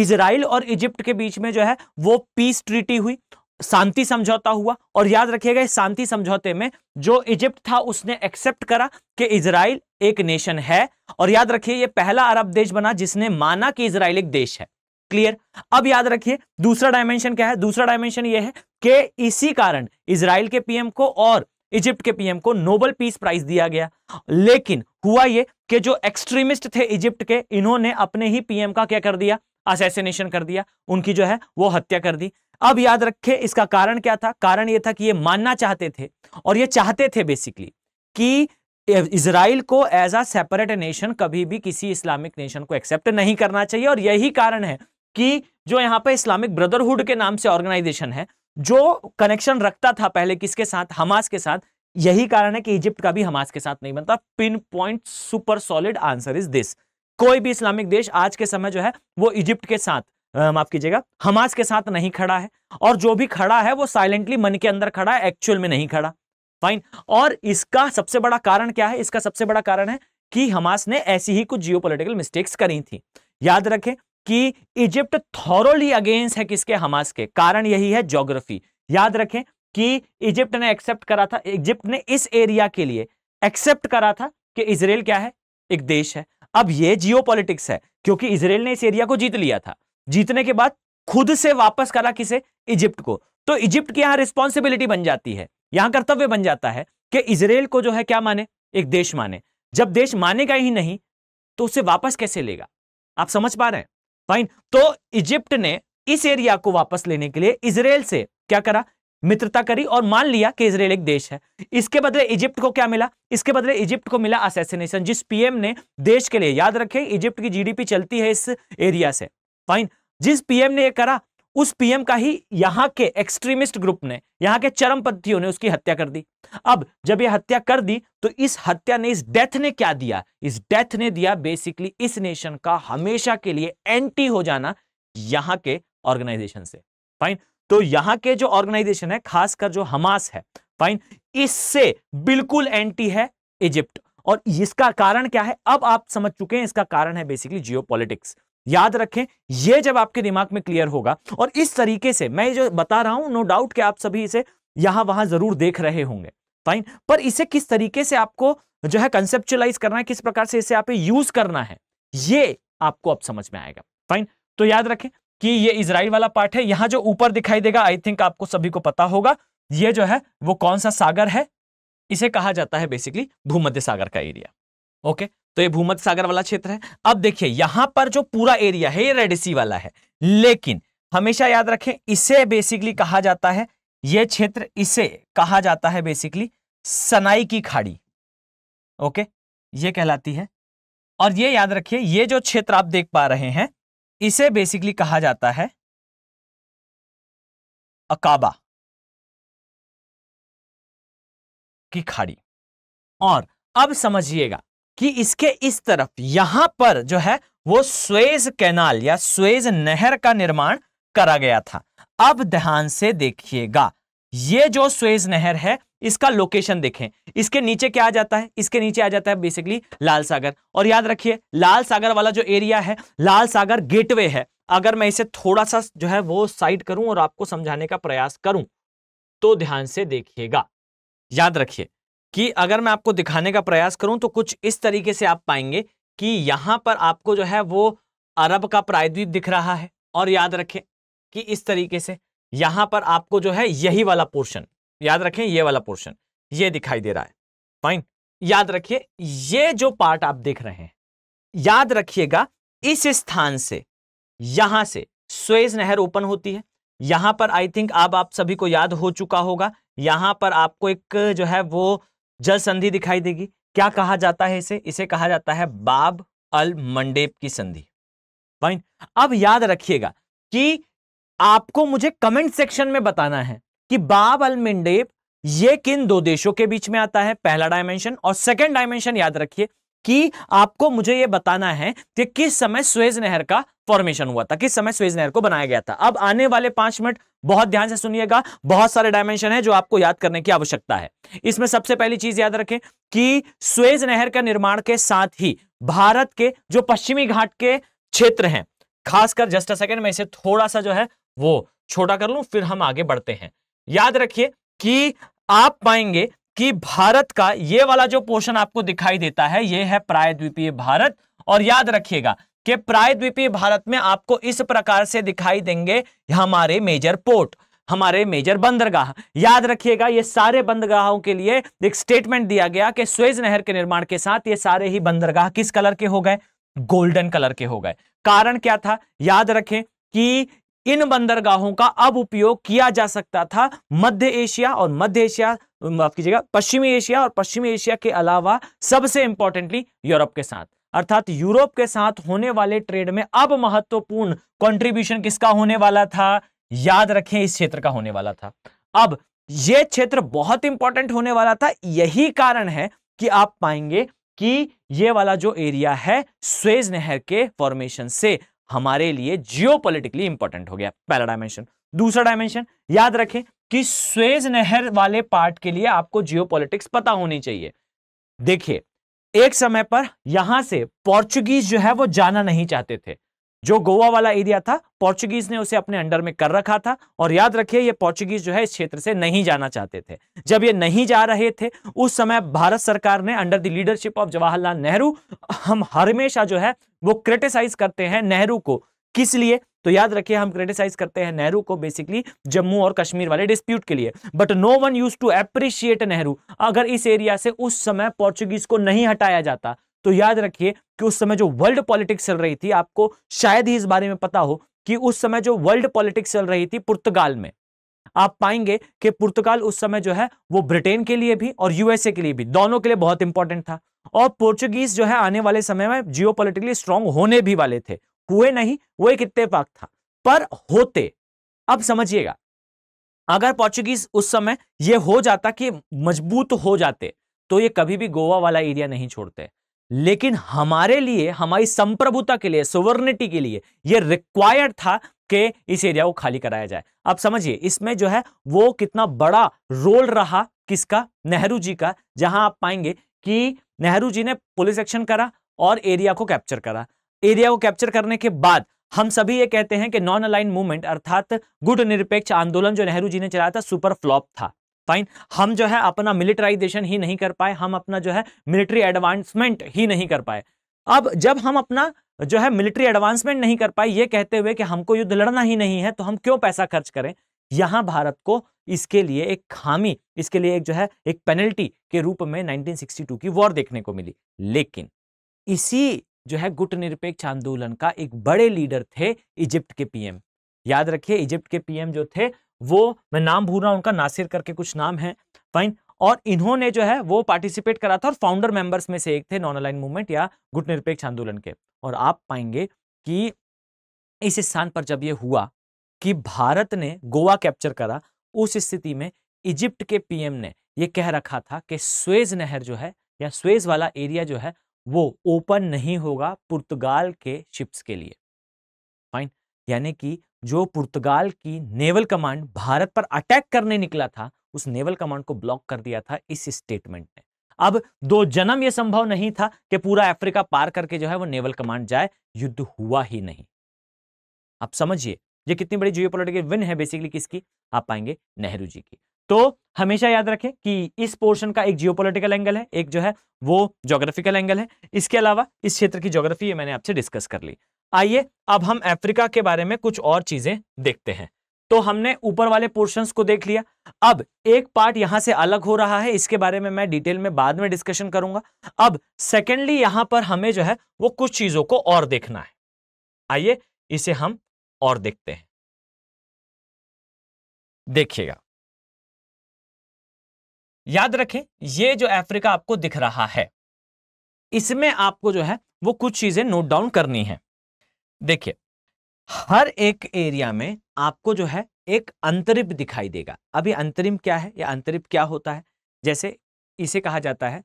इसराइल और इजिप्ट के बीच में जो है वो पीस ट्रीटी हुई शांति समझौता हुआ और याद रखिएगा इस शांति समझौते में जो इजिप्ट था उसने एक्सेप्ट करा कि इसराइल एक नेशन है और याद रखिए ये पहला अरब देश बना जिसने माना कि इसराइल एक देश है क्लियर अब याद रखिए दूसरा डायमेंशन क्या है दूसरा डायमेंशन ये है कि इसी कारण इसराइल के पीएम को और इजिप्ट के पीएम को नोबल पीस प्राइज दिया गया लेकिन हुआ ये कि जो एक्सट्रीमिस्ट थे इजिप्ट के इन्होंने अपने ही पीएम का क्या कर दिया असैसिनेशन कर दिया उनकी जो है वो हत्या कर दी अब याद रखें इसका कारण क्या था कारण यह था कि ये मानना चाहते थे और ये चाहते थे बेसिकली कि इसराइल को एज अ सेपरेट नेशन कभी भी किसी इस्लामिक नेशन को एक्सेप्ट नहीं करना चाहिए और यही कारण है कि जो यहाँ पे इस्लामिक ब्रदरहुड के नाम से ऑर्गेनाइजेशन है जो कनेक्शन रखता था पहले किसके साथ हमास के साथ यही कारण है कि इजिप्ट का भी हमास के साथ नहीं बनता pinpoint super solid answer is this कोई भी इस्लामिक देश आज के समय जो है वो इजिप्ट के साथ माफ कीजिएगा हमास के साथ नहीं खड़ा है और जो भी खड़ा है वो साइलेंटली मन के अंदर खड़ा है एक्चुअल में नहीं खड़ा फाइन और इसका सबसे बड़ा कारण क्या है इसका सबसे बड़ा कारण है कि हमास ने ऐसी ही कुछ जियोपॉलिटिकल मिस्टेक्स करी थी याद रखें कि इजिप्ट थॉरोली अगेंस्ट है किसके हमास के कारण यही है ज्योग्राफी याद रखें कि इजिप्ट ने एक्सेप्ट करा था इजिप्ट ने इस एरिया के लिए एक्सेप्ट करा था कि इसराइल क्या है एक देश है अब ये जियोपॉलिटिक्स है क्योंकि इसराइल ने इस एरिया को जीत लिया था जीतने के बाद खुद से वापस करा किसे इजिप्ट को तो इजिप्ट की यहां रिस्पॉन्सिबिलिटी बन जाती है यहां कर्तव्य बन जाता है कि इसराइल को जो है क्या माने एक देश माने जब देश मानेगा ही नहीं तो उसे वापस कैसे लेगा आप समझ पा रहे हैं फाइन तो इजिप्ट ने इस एरिया को वापस लेने के लिए इसराइल से क्या करा मित्रता करी और मान लिया कि इसराइल एक देश है इसके बदले इजिप्ट को क्या मिला इसके बदले इजिप्ट को मिला असैसिनेशन जिस पीएम ने देश के लिए याद रखें इजिप्ट की जीडीपी चलती है इस एरिया से फाइन जिस पीएम ने यह करा उस पीएम का ही यहां के एक्सट्रीमिस्ट ग्रुप ने यहां के चरमपंथियों ने उसकी हत्या कर दी अब जब यह हत्या कर दी तो इस हत्या ने इस डेथ ने क्या दिया इस डेथ ने दिया बेसिकली इस नेशन का हमेशा के लिए एंटी हो जाना यहां के ऑर्गेनाइजेशन से फाइन तो यहां के जो ऑर्गेनाइजेशन है खासकर जो हमास है फाइन इससे बिल्कुल एंटी है इजिप्ट और इसका कारण क्या है अब आप समझ चुके हैं इसका कारण है बेसिकली जियो याद रखें यह जब आपके दिमाग में क्लियर होगा और इस तरीके से मैं जो बता रहा हूं नो डाउट कि आप सभी इसे यहां वहां जरूर देख रहे होंगे फाइन पर इसे किस तरीके से आपको जो है कंसेप्चुलाइज करना है किस प्रकार से इसे आप यूज करना है ये आपको अब समझ में आएगा फाइन तो याद रखें कि ये इसराइल वाला पार्ट है यहां जो ऊपर दिखाई देगा आई थिंक आपको सभी को पता होगा ये जो है वो कौन सा सागर है इसे कहा जाता है बेसिकली भूमध्य सागर का एरिया ओके तो ये भूमध सागर वाला क्षेत्र है अब देखिए यहां पर जो पूरा एरिया है ये रेड सी वाला है लेकिन हमेशा याद रखें इसे बेसिकली कहा जाता है ये क्षेत्र इसे कहा जाता है बेसिकली सनाई की खाड़ी ओके ये कहलाती है और ये याद रखिए ये जो क्षेत्र आप देख पा रहे हैं इसे बेसिकली कहा जाता है अकाबा की खाड़ी और अब समझिएगा कि इसके इस तरफ यहां पर जो है वो स्वेज कैनाल या स्वेज नहर का निर्माण करा गया था अब ध्यान से देखिएगा ये जो स्वेज नहर है इसका लोकेशन देखें इसके नीचे क्या आ जाता है इसके नीचे आ जाता है बेसिकली लाल सागर और याद रखिए लाल सागर वाला जो एरिया है लाल सागर गेटवे है अगर मैं इसे थोड़ा सा जो है वो साइड करूं और आपको समझाने का प्रयास करूं तो ध्यान से देखिएगा याद रखिए कि अगर मैं आपको दिखाने का प्रयास करूं तो कुछ इस तरीके से आप पाएंगे कि यहां पर आपको जो है वो अरब का प्रायद्वीप दिख रहा है और याद रखें कि इस तरीके से यहां पर आपको जो है यही वाला पोर्शन याद रखें ये वाला पोर्शन ये दिखाई दे रहा है फाइन याद रखिए ये जो पार्ट आप देख रहे हैं याद रखिएगा इस स्थान से यहां से स्वेज नहर ओपन होती है यहां पर आई थिंक अब आप सभी को याद हो चुका होगा यहां पर आपको एक जो है वो जल संधि दिखाई देगी क्या कहा जाता है इसे इसे कहा जाता है बाब अल मंडेप की संधि फाइन अब याद रखिएगा कि आपको मुझे कमेंट सेक्शन में बताना है कि बाब अल मंडेप ये किन दो देशों के बीच में आता है पहला डायमेंशन और सेकेंड डायमेंशन याद रखिए कि आपको मुझे यह बताना है कि किस समय स्वेज नहर का फॉर्मेशन हुआ था किस समय स्वेज नहर को बनाया गया था अब आने वाले पांच मिनट बहुत ध्यान से सुनिएगा बहुत सारे डायमेंशन है जो आपको याद करने की आवश्यकता है इसमें सबसे पहली चीज याद रखें कि स्वेज नहर का निर्माण के साथ ही भारत के जो पश्चिमी घाट के क्षेत्र हैं खासकर जस्ट अ सेकेंड में इसे थोड़ा सा जो है वो छोटा कर लू फिर हम आगे बढ़ते हैं याद रखिए कि आप पाएंगे कि भारत का ये वाला जो पोर्शन आपको दिखाई देता है ये है प्रायद्वीपीय भारत और याद रखिएगा कि प्रायद्वीपीय भारत में आपको इस प्रकार से दिखाई देंगे हमारे मेजर पोर्ट हमारे मेजर बंदरगाह याद रखिएगा ये सारे बंदरगाहों के लिए एक स्टेटमेंट दिया गया कि स्वेज नहर के निर्माण के साथ ये सारे ही बंदरगाह किस कलर के हो गए गोल्डन कलर के हो गए कारण क्या था याद रखें कि इन बंदरगाहों का अब उपयोग किया जा सकता था मध्य एशिया और मध्य एशिया माफ कीजिएगा पश्चिमी एशिया और पश्चिमी एशिया के अलावा सबसे इंपॉर्टेंटली यूरोप के साथ अर्थात यूरोप के साथ होने वाले ट्रेड में अब महत्वपूर्ण कंट्रीब्यूशन किसका होने वाला था याद रखें इस क्षेत्र का होने वाला था अब यह क्षेत्र बहुत इंपॉर्टेंट होने वाला था यही कारण है कि आप पाएंगे कि ये वाला जो एरिया है स्वेज नहर के फॉर्मेशन से हमारे लिए जियो पोलिटिकली इंपॉर्टेंट हो गया पहला डायमेंशन दूसरा डायमेंशन याद रखें कि स्वेज नहर वाले पार्ट के लिए आपको जियो पता होनी चाहिए देखिए एक समय पर यहां से पोर्चुगीज जो है वो जाना नहीं चाहते थे जो गोवा वाला एरिया था पोर्चुगीज ने उसे अपने अंडर में कर रखा था और याद रखिए ये पोर्चुगीज जो है इस क्षेत्र से नहीं जाना चाहते थे जब ये नहीं जा रहे थे उस समय भारत सरकार ने under the leadership of Jawaharlal Nehru हम हमेशा जो है वो क्रिटिसाइज करते हैं नेहरू को किस लिए तो याद रखिए हम क्रिटिसाइज करते हैं नेहरू को बेसिकली जम्मू और कश्मीर वाले डिस्प्यूट के लिए but no one use to appreciate Nehru अगर इस एरिया से उस समय पोर्चुगीज को नहीं हटाया जाता तो याद रखिए कि उस समय जो वर्ल्ड पॉलिटिक्स चल रही थी आपको शायद ही इस बारे में पता हो कि उस समय जो वर्ल्ड पॉलिटिक्स चल रही थी पुर्तगाल में आप पाएंगे कि पुर्तगाल उस समय जो है वो ब्रिटेन के लिए भी और यूएसए के लिए भी दोनों के लिए बहुत इंपॉर्टेंट था और पोर्चुगीज जो है आने वाले समय में जियो पोलिटिकली होने भी वाले थे हुए नहीं वो एक इतफाक था पर होते अब समझिएगा अगर पोर्चुगीज उस समय ये हो जाता कि मजबूत हो जाते तो ये कभी भी गोवा वाला एरिया नहीं छोड़ते लेकिन हमारे लिए हमारी संप्रभुता के लिए सुवर्निटी के लिए यह रिक्वायर्ड था कि इस एरिया को खाली कराया जाए अब समझिए इसमें जो है वो कितना बड़ा रोल रहा किसका नेहरू जी का जहां आप पाएंगे कि नेहरू जी ने पुलिस एक्शन करा और एरिया को कैप्चर करा एरिया को कैप्चर करने के बाद हम सभी ये कहते हैं कि नॉन अलाइन मूवमेंट अर्थात गुट निरपेक्ष आंदोलन जो नेहरू जी ने चलाया था सुपर फ्लॉप था फाइन हम जो है अपना मिलिटराइजेशन ही नहीं कर पाए हम अपना जो है मिलिट्री एडवांसमेंट ही नहीं कर पाए अब जब हम अपना जो है मिलिट्री एडवांसमेंट नहीं कर पाए ये कहते हुए कि हमको युद्ध लड़ना ही नहीं है तो हम क्यों पैसा खर्च करें यहां भारत को इसके लिए एक खामी इसके लिए एक जो है एक पेनल्टी के रूप में 1962 की वॉर देखने को मिली लेकिन इसी जो है गुट निरपेक्ष आंदोलन का एक बड़े लीडर थे इजिप्ट के पीएम याद रखिए इजिप्ट के पीएम जो थे वो मैं नाम भूल रहा हूँ उनका नासिर करके कुछ नाम है फाइन और इन्होंने जो है वो पार्टिसिपेट करा था और फाउंडर मेंबर्स में से एक थे नॉन अलाइन मूवमेंट या गुट निरपेक्ष आंदोलन के और आप पाएंगे कि इस स्थान पर जब ये हुआ कि भारत ने गोवा कैप्चर करा उस स्थिति में इजिप्ट के पीएम ने ये कह रखा था कि स्वेज नहर जो है या स्वेज वाला एरिया जो है वो ओपन नहीं होगा पुर्तगाल के शिप्स के लिए फाइन यानी कि जो पुर्तगाल की नेवल कमांड भारत पर अटैक करने निकला था उस नेवल कमांड को ब्लॉक कर दिया था इस स्टेटमेंट ने अब दो जन्म यह संभव नहीं था कि पूरा अफ्रीका पार करके जो है वो नेवल कमांड जाए युद्ध हुआ ही नहीं आप समझिए ये कितनी बड़ी जियो विन है बेसिकली किसकी आप पाएंगे नेहरू जी की तो हमेशा याद रखें कि इस पोर्शन का एक जियोपॉलिटिकल एंगल है एक जो है वो जोग्राफिकल एंगल है इसके अलावा इस क्षेत्र की जोग्राफी मैंने आपसे डिस्कस कर ली आइए अब हम अफ्रीका के बारे में कुछ और चीजें देखते हैं तो हमने ऊपर वाले पोर्शंस को देख लिया अब एक पार्ट यहां से अलग हो रहा है इसके बारे में मैं डिटेल में बाद में डिस्कशन करूंगा अब सेकेंडली यहां पर हमें जो है वो कुछ चीजों को और देखना है आइए इसे हम और देखते हैं देखिएगा याद रखें ये जो अफ्रीका आपको दिख रहा है इसमें आपको जो है वो कुछ चीजें नोट डाउन करनी है देखिए हर एक एरिया में आपको जो है एक अंतरिप दिखाई देगा अभी अंतरिम क्या है या अंतरिप क्या होता है जैसे इसे कहा जाता है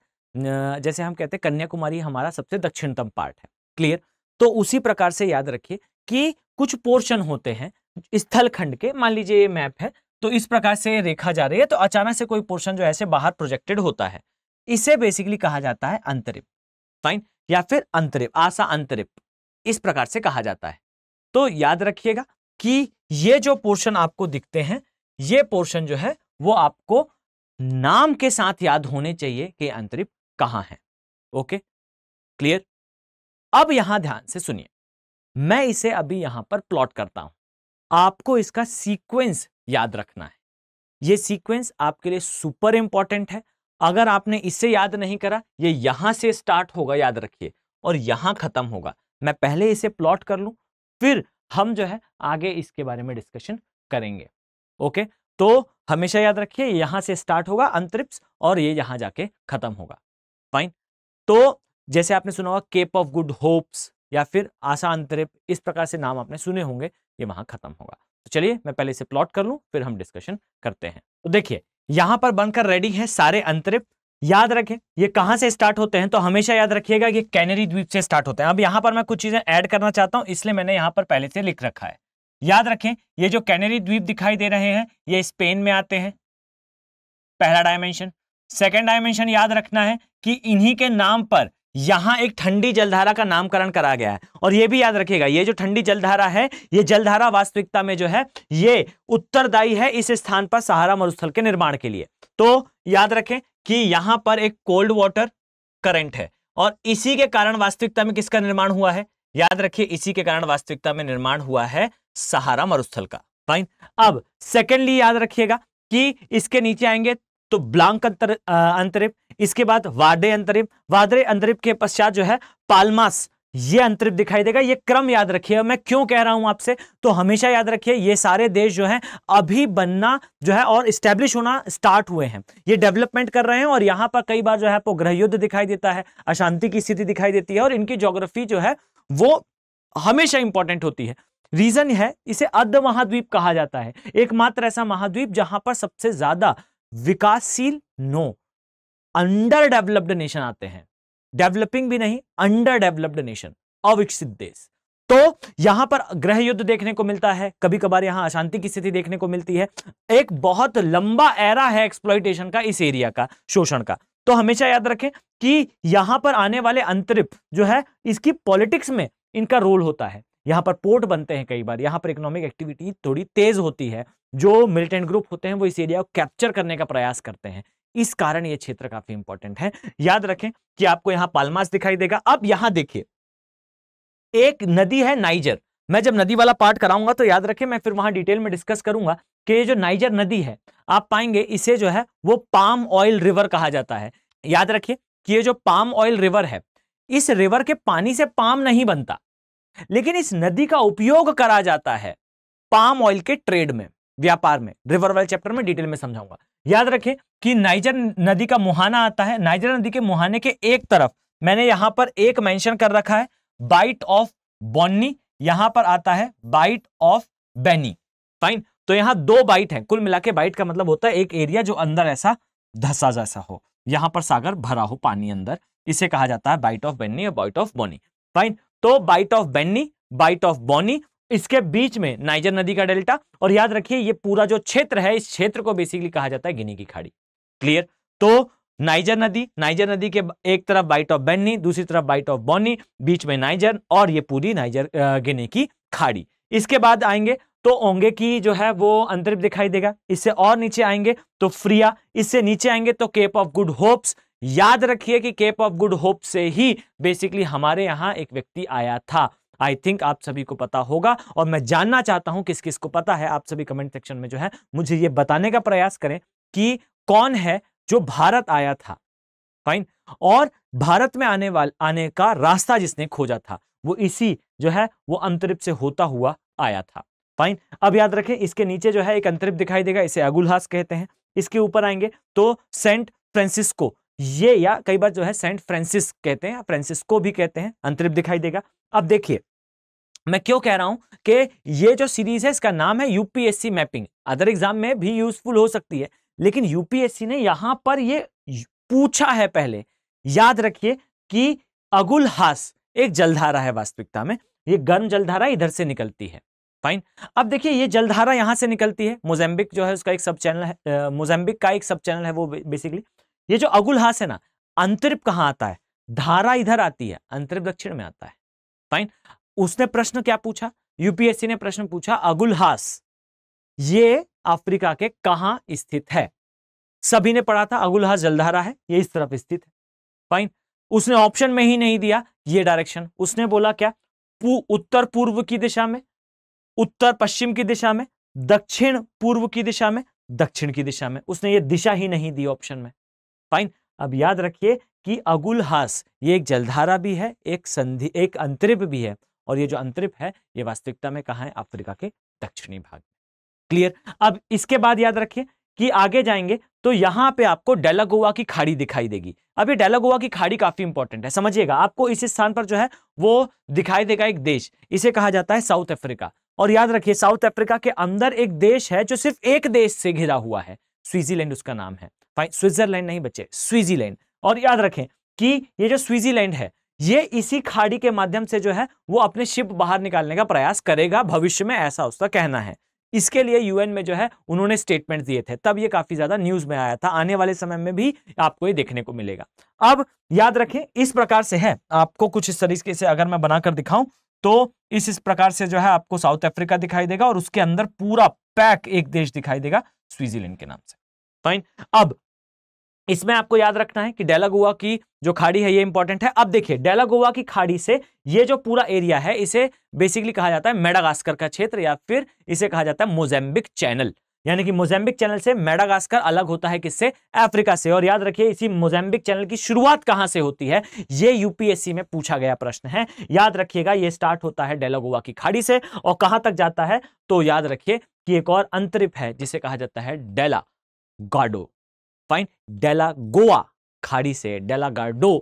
जैसे हम कहते हैं कन्याकुमारी हमारा सबसे दक्षिणतम पार्ट है क्लियर तो उसी प्रकार से याद रखिए कि कुछ पोर्शन होते हैं स्थल खंड के मान लीजिए ये मैप है तो इस प्रकार से रेखा जा रही है तो अचानक से कोई पोर्शन जो ऐसे बाहर प्रोजेक्टेड होता है इसे बेसिकली कहा जाता है अंतरिप फाइन या फिर अंतरिप आशा अंतरिप इस प्रकार से कहा जाता है तो याद रखिएगा कि ये जो पोर्शन आपको दिखते हैं ये पोर्शन जो है वो आपको नाम के साथ याद होने चाहिए कि अंतरिप कहां है ओके क्लियर अब यहां ध्यान से सुनिए मैं इसे अभी यहां पर प्लॉट करता हूं आपको इसका सीक्वेंस याद रखना है ये सीक्वेंस आपके लिए सुपर इंपॉर्टेंट है अगर आपने इसे याद नहीं करा ये यहां से स्टार्ट होगा याद रखिए और यहां खत्म होगा मैं पहले इसे प्लॉट कर लूं फिर हम जो है आगे इसके बारे में डिस्कशन करेंगे ओके तो हमेशा याद रखिए यहां से स्टार्ट होगा अंतरिप्स और ये यहाँ जाके खत्म होगा फाइन तो जैसे आपने सुना होगा केप ऑफ गुड होप्स या फिर आशा अंतरिप इस प्रकार से नाम आपने सुने होंगे ये वहां खत्म होगा तो चलिए मैं पहले इसे प्लॉट कर लूँ फिर हम डिस्कशन करते हैं तो देखिए यहां पर बनकर रेडी है सारे अंतरिप्त याद रखें ये कहां से स्टार्ट होते हैं तो हमेशा याद रखिएगा कि कैनरी द्वीप से स्टार्ट होते हैं अब यहां पर मैं कुछ चीज़ें ऐड करना चाहता हूँ इसलिए मैंने यहां पर पहले से लिख रखा है याद रखें ये जो कैनरी द्वीप दिखाई दे रहे हैं ये स्पेन में आते हैं पहला डायमेंशन सेकेंड डायमेंशन याद रखना है कि इन्हीं के नाम पर यहाँ एक ठंडी जलधारा का नामकरण करा गया है और ये भी याद रखिएगा ये जो ठंडी जलधारा है ये जलधारा वास्तविकता में जो है ये उत्तरदायी है इस स्थान पर सहारा मरुस्थल के निर्माण के लिए तो याद रखें कि यहां पर एक कोल्ड वाटर करंट है और इसी के कारण वास्तविकता में किसका निर्माण हुआ है याद रखिए इसी के कारण वास्तविकता में निर्माण हुआ है सहारा मरुस्थल का फाइन अब सेकेंडली याद रखिएगा कि इसके नीचे आएंगे तो ब्लांक अंतर, अंतरिप इसके बाद वाडे अंतरिप वादरे अंतरिप के पश्चात जो है पालमास ये अंतरिप दिखाई देगा ये क्रम याद रखिए मैं क्यों कह रहा हूं आपसे तो हमेशा याद रखिए ये सारे देश जो है अभी बनना जो है और स्टैब्लिश होना स्टार्ट हुए हैं ये डेवलपमेंट कर रहे हैं और यहां पर कई बार जो है आपको ग्रह युद्ध दिखाई देता है अशांति की स्थिति दिखाई देती है और इनकी जोग्राफी जो है वो हमेशा इंपॉर्टेंट होती है रीजन है इसे अर्ध महाद्वीप कहा जाता है एकमात्र ऐसा महाद्वीप जहां पर सबसे ज्यादा विकासशील नो अंडर डेवलप्ड नेशन आते हैं डेवलपिंग भी नहीं अंडर डेवलप्ड नेशन अविकसित देश तो यहां पर ग्रह युद्ध देखने को मिलता है कभी कभार यहां अशांति की स्थिति देखने को मिलती है एक बहुत लंबा एरा है एक्सप्लोइटेशन का इस एरिया का शोषण का तो हमेशा याद रखें कि यहां पर आने वाले अंतरिप जो है इसकी पॉलिटिक्स में इनका रोल होता है यहां पर पोर्ट बनते हैं कई बार यहां पर इकोनॉमिक एक्टिविटी थोड़ी तेज होती है जो मिलिटेंट ग्रुप होते हैं वो इस एरिया को कैप्चर करने का प्रयास करते हैं इस कारण ये क्षेत्र काफी इंपॉर्टेंट है याद रखें कि आपको यहां पालमास दिखाई देगा अब यहां देखिए एक नदी है नाइजर मैं जब नदी वाला पार्ट कराऊंगा तो याद रखें मैं फिर वहां डिटेल में डिस्कस करूंगा कि ये जो नाइजर नदी है आप पाएंगे इसे जो है वो पाम ऑयल रिवर कहा जाता है याद रखिए कि ये जो पाम ऑयल रिवर है इस रिवर के पानी से पाम नहीं बनता लेकिन इस नदी का उपयोग करा जाता है पाम ऑयल के ट्रेड में व्यापार में रिवर वाले चैप्टर में डिटेल में समझाऊंगा याद रखें कि नाइजर नदी का मुहाना आता है नाइजर नदी के मुहाने के एक तरफ मैंने यहां पर एक मेंशन कर रखा है बाइट ऑफ बॉन्नी यहां पर आता है बाइट ऑफ बेनी फाइन तो यहां दो बाइट है कुल मिला के बाइट का मतलब होता है एक एरिया जो अंदर ऐसा धसा जैसा हो यहां पर सागर भरा हो पानी अंदर इसे कहा जाता है बाइट ऑफ बेनी और बाइट ऑफ बॉनी फाइन तो bight of Benin bight of Bonny इसके बीच में नाइजर नदी का डेल्टा और याद रखिए ये पूरा जो क्षेत्र है इस क्षेत्र को बेसिकली कहा जाता है गिनी की खाड़ी क्लियर तो नाइजर नदी नाइजर नदी के एक तरफ बाइट ऑफ बेन्नी दूसरी तरफ बाइट ऑफ बॉनी बीच में नाइजर और ये पूरी नाइजर गिनी की खाड़ी इसके बाद आएंगे तो ओंगे की जो है वो अंतरिप दिखाई देगा इससे और नीचे आएंगे तो फ्रिया इससे नीचे आएंगे तो केप ऑफ गुड होप्स याद रखिए कि केप ऑफ गुड होप से ही बेसिकली हमारे यहां एक व्यक्ति आया था आई थिंक आप सभी को पता होगा और मैं जानना चाहता हूं किस किस को पता है आप सभी कमेंट सेक्शन में जो है मुझे ये बताने का प्रयास करें कि कौन है जो भारत आया था फाइन और भारत में आने वाले आने का रास्ता जिसने खोजा था वो इसी जो है वो अंतरिप से होता हुआ आया था फाइन अब याद रखें इसके नीचे जो है एक अंतरिप दिखाई देगा इसे अगुलहास कहते हैं इसके ऊपर आएंगे तो सेंट फ्रांसिस्को ये या कई बार जो है सेंट फ्रांसिस कहते हैं फ्रांसिस्को भी कहते हैं अंतरिप दिखाई देगा अब देखिए मैं क्यों कह रहा हूं कि ये जो सीरीज है इसका नाम है यूपीएससी मैपिंग अदर एग्जाम में भी यूजफुल हो सकती है लेकिन यूपीएससी ने यहां पर ये पूछा है पहले याद रखिए कि अगुल हास एक जलधारा है वास्तविकता में ये गर्म जलधारा इधर से निकलती है फाइन अब देखिए ये जलधारा यहां से निकलती है मोजेम्बिक जो है उसका एक सब चैनल है मोजेम्बिक का एक सब चैनल है वो बेसिकली ये जो अगुल हास है ना अंतरिप कहाँ आता है धारा इधर आती है अंतरिप दक्षिण में आता है फाइन उसने प्रश्न क्या पूछा यूपीएससी ने प्रश्न पूछा अगुलहास ये अफ्रीका के कहा स्थित है सभी ने पढ़ा था अगुलहास जलधारा है ये इस तरफ स्थित है फाइन उसने ऑप्शन में ही नहीं दिया ये डायरेक्शन उसने बोला क्या उत्तर पूर्व की दिशा में उत्तर पश्चिम की दिशा में दक्षिण पूर्व की दिशा में दक्षिण की दिशा में उसने ये दिशा ही नहीं दी ऑप्शन में फाइन अब याद रखिए कि अगुलहास ये एक जलधारा भी है एक संधि एक अंतरिप भी है और ये जो अंतरिप है ये वास्तविकता में कहा है अफ्रीका के दक्षिणी भाग में क्लियर अब इसके बाद याद रखिए कि आगे जाएंगे तो यहां पे आपको डेलागोवा की खाड़ी दिखाई देगी अब ये डेलागोवा की खाड़ी काफी इंपॉर्टेंट है समझिएगा आपको इस स्थान पर जो है वो दिखाई देगा एक देश इसे कहा जाता है साउथ अफ्रीका और याद रखिए साउथ अफ्रीका के अंदर एक देश है जो सिर्फ एक देश से घिरा हुआ है स्विट्जरलैंड उसका नाम है स्विट्जरलैंड नहीं बच्चे स्विट्जरलैंड और याद रखें कि ये जो स्विट्जरलैंड है ये इसी खाड़ी के माध्यम से जो है वो अपने शिप बाहर निकालने का प्रयास करेगा भविष्य में ऐसा उसका कहना है इसके लिए यूएन में जो है उन्होंने स्टेटमेंट दिए थे तब ये काफी ज्यादा न्यूज में आया था आने वाले समय में भी आपको ये देखने को मिलेगा अब याद रखें इस प्रकार से है आपको कुछ इस तरीके से अगर मैं बनाकर दिखाऊं तो इस इस प्रकार से जो है आपको साउथ अफ्रीका दिखाई देगा और उसके अंदर पूरा पैक एक देश दिखाई देगा स्विट्जरलैंड के नाम से फाइन अब इसमें आपको याद रखना है कि डेलागोवा की जो खाड़ी है ये इंपॉर्टेंट है अब देखिए डेलागोवा की खाड़ी से ये जो पूरा एरिया है इसे बेसिकली कहा जाता है मेडागास्कर का क्षेत्र या फिर इसे कहा जाता है मोजेम्बिक चैनल यानी कि मोजेम्बिक चैनल से मेडागास्कर अलग होता है किससे अफ्रीका से और याद रखिए इसी मोजेम्बिक चैनल की शुरुआत कहां से होती है ये यूपीएससी में पूछा गया प्रश्न है याद रखिएगा ये स्टार्ट होता है डेलागोवा की खाड़ी से और कहां तक जाता है तो याद रखिए कि एक और अंतरिप है जिसे कहा जाता है डेला गाडो फाइन डेला गोवा खाड़ी से डेलागार्डो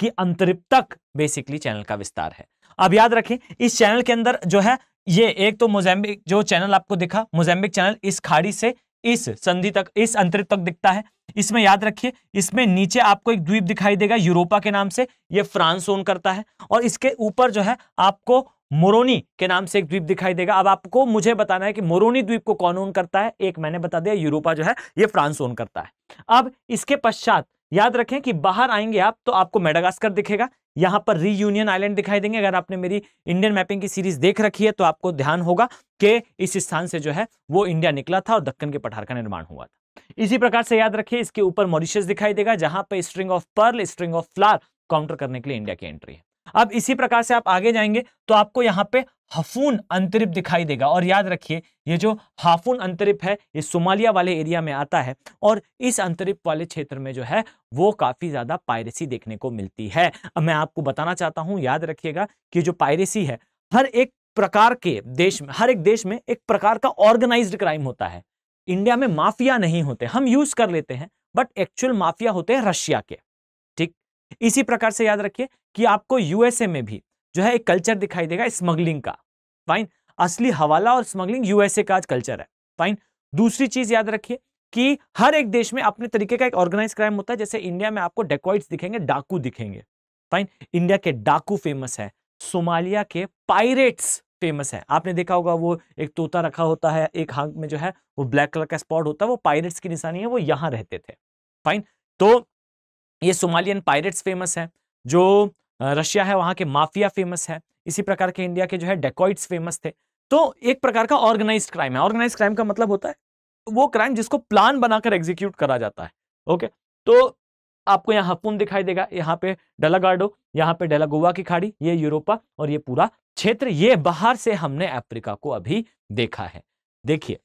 की अंतरिप तक बेसिकली चैनल का विस्तार है अब याद रखें इस चैनल के अंदर जो है ये एक तो मोजैम्बिक जो चैनल आपको दिखा मोजैम्बिक चैनल इस खाड़ी से इस संधि तक इस अंतरित तक दिखता है इसमें याद रखिए इसमें नीचे आपको एक द्वीप दिखाई देगा यूरोपा के नाम से ये फ्रांस ओन करता है और इसके ऊपर जो है आपको मोरोनी के नाम से एक द्वीप दिखाई देगा अब आपको मुझे बताना है कि मोरोनी द्वीप को कौन ओन करता है एक मैंने बता दिया यूरोपा जो है ये फ्रांस ओन करता है अब इसके पश्चात याद रखें कि बाहर आएंगे आप तो आपको मेडागास्कर दिखेगा यहां पर रीयूनियन आइलैंड दिखाई देंगे अगर आपने मेरी इंडियन मैपिंग की सीरीज देख रखी है तो आपको ध्यान होगा कि इस स्थान से जो है वो इंडिया निकला था और दक्कन के पठार का निर्माण हुआ था इसी प्रकार से याद रखिए इसके ऊपर मॉरिशियस दिखाई देगा जहां पर string of pearl string of flower counter करने के लिए इंडिया की एंट्री है अब इसी प्रकार से आप आगे जाएंगे तो आपको यहाँ पे हफून अंतरिप दिखाई देगा और याद रखिए ये जो हाफून अंतरिप है ये सोमालिया वाले एरिया में आता है और इस अंतरिप वाले क्षेत्र में जो है वो काफ़ी ज़्यादा पायरेसी देखने को मिलती है अब मैं आपको बताना चाहता हूँ याद रखिएगा कि जो पायरेसी है हर एक प्रकार के देश में हर एक देश में एक प्रकार का ऑर्गेनाइज क्राइम होता है इंडिया में माफिया नहीं होते हम यूज कर लेते हैं बट एक्चुअल माफिया होते हैं रशिया के ठीक इसी प्रकार से याद रखिए कि आपको यूएसए में भी जो है एक कल्चर दिखाई देगा स्मगलिंग का फाइन असली हवाला और स्मगलिंग यूएसए का आज कल्चर है फाइन दूसरी चीज याद रखिए कि हर एक देश में अपने तरीके का एक ऑर्गेनाइज क्राइम होता है जैसे इंडिया में आपको डेकोइट दिखेंगे डाकू दिखेंगे फाइन इंडिया के डाकू फेमस है सोमालिया के पायरेट्स फेमस है आपने देखा होगा वो एक तोता रखा होता है एक हाथ में जो है वो ब्लैक कलर का स्पॉट होता है वो पायरेट्स की निशानी है वो यहां रहते थे फाइन तो ये सोमालियन पायरेट्स फेमस है जो रशिया है वहां के माफिया फेमस है इसी प्रकार के इंडिया के जो है डेकोइट्स फेमस थे तो एक प्रकार का ऑर्गेनाइज क्राइम है ऑर्गेनाइज क्राइम का मतलब होता है वो क्राइम जिसको प्लान बनाकर एग्जीक्यूट करा जाता है ओके तो आपको यहाँ हपुम दिखाई देगा यहाँ पे डेलागार्डो यहाँ पे डेलागोवा की खाड़ी ये यूरोपा और ये पूरा क्षेत्र ये बाहर से हमने अफ्रीका को अभी देखा है देखिए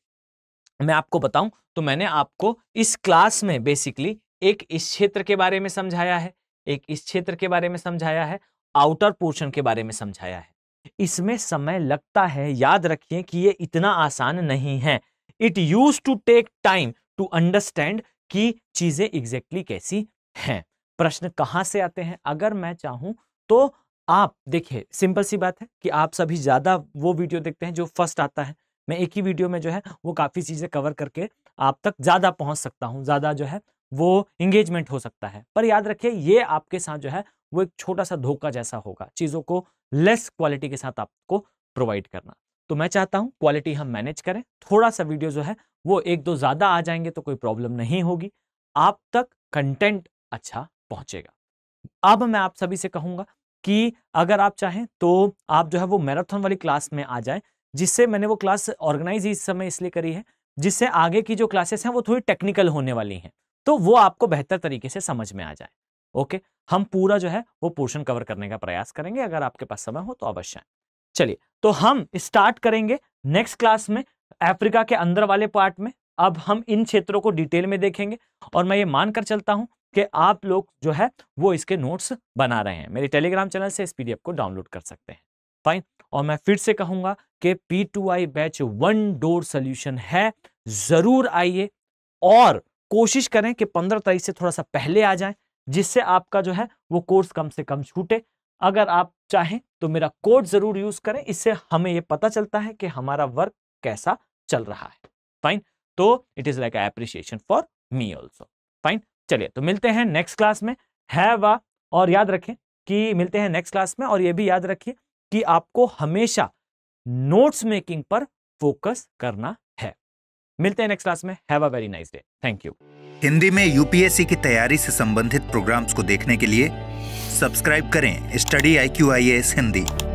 मैं आपको बताऊं तो मैंने आपको इस क्लास में बेसिकली एक इस क्षेत्र के बारे में समझाया है एक इस क्षेत्र के बारे में समझाया है आउटर पोर्शन के बारे में समझाया है इसमें समय लगता है याद रखिए कि ये इतना आसान नहीं है it use to take time to understand कि चीजें एग्जैक्टली exactly कैसी हैं प्रश्न कहाँ से आते हैं अगर मैं चाहूं तो आप देखिए सिंपल सी बात है कि आप सभी ज़्यादा वो वीडियो देखते हैं जो फर्स्ट आता है मैं एक ही वीडियो में जो है वो काफ़ी चीज़ें कवर करके आप तक ज़्यादा पहुंच सकता हूँ ज़्यादा जो है वो इंगेजमेंट हो सकता है पर याद रखिए ये आपके साथ जो है वो एक छोटा सा धोखा जैसा होगा चीज़ों को लेस क्वालिटी के साथ आपको प्रोवाइड करना तो मैं चाहता हूं क्वालिटी हम मैनेज करें थोड़ा सा वीडियो जो है वो एक दो ज़्यादा आ जाएंगे तो कोई प्रॉब्लम नहीं होगी आप तक कंटेंट अच्छा पहुंचेगा अब मैं आप सभी से कहूंगा कि अगर आप चाहें तो आप जो है वो मैराथन वाली क्लास में आ जाएं जिससे मैंने वो क्लास ऑर्गेनाइज इस समय इसलिए करी है जिससे आगे की जो क्लासेस हैं वो थोड़ी टेक्निकल होने वाली हैं तो वो आपको बेहतर तरीके से समझ में आ जाए ओके हम पूरा जो है वो पोर्शन कवर करने का प्रयास करेंगे अगर आपके पास समय हो तो अवश्य चलिए तो हम स्टार्ट करेंगे नेक्स्ट क्लास में अफ्रीका के अंदर वाले पार्ट में अब हम इन क्षेत्रों को डिटेल में देखेंगे और मैं ये मानकर चलता हूं कि आप लोग जो है वो इसके नोट्स बना रहे हैं मेरे टेलीग्राम चैनल से इस पीडीएफ को डाउनलोड कर सकते हैं फाइन और मैं फिर से कहूंगा कि P batch one door solution है जरूर आइए और कोशिश करें कि पंद्रह तारीख से थोड़ा सा पहले आ जाएं जिससे आपका जो है वो कोर्स कम से कम छूटे अगर आप चाहें तो मेरा कोड जरूर यूज करें इससे हमें ये पता चलता है कि हमारा वर्क कैसा चल रहा है फाइन तो it is like appreciation for me also fine चलिए तो मिलते हैं नेक्स्ट क्लास में है वा और याद रखें कि मिलते हैं नेक्स्ट क्लास में और ये भी याद रखिए कि आपको हमेशा नोट्स मेकिंग पर फोकस करना मिलते हैं नेक्स्ट क्लास में have a very nice day thank you Hindi में यूपीएससी की तैयारी से संबंधित प्रोग्राम्स को देखने के लिए सब्सक्राइब करें study I Q I S Hindi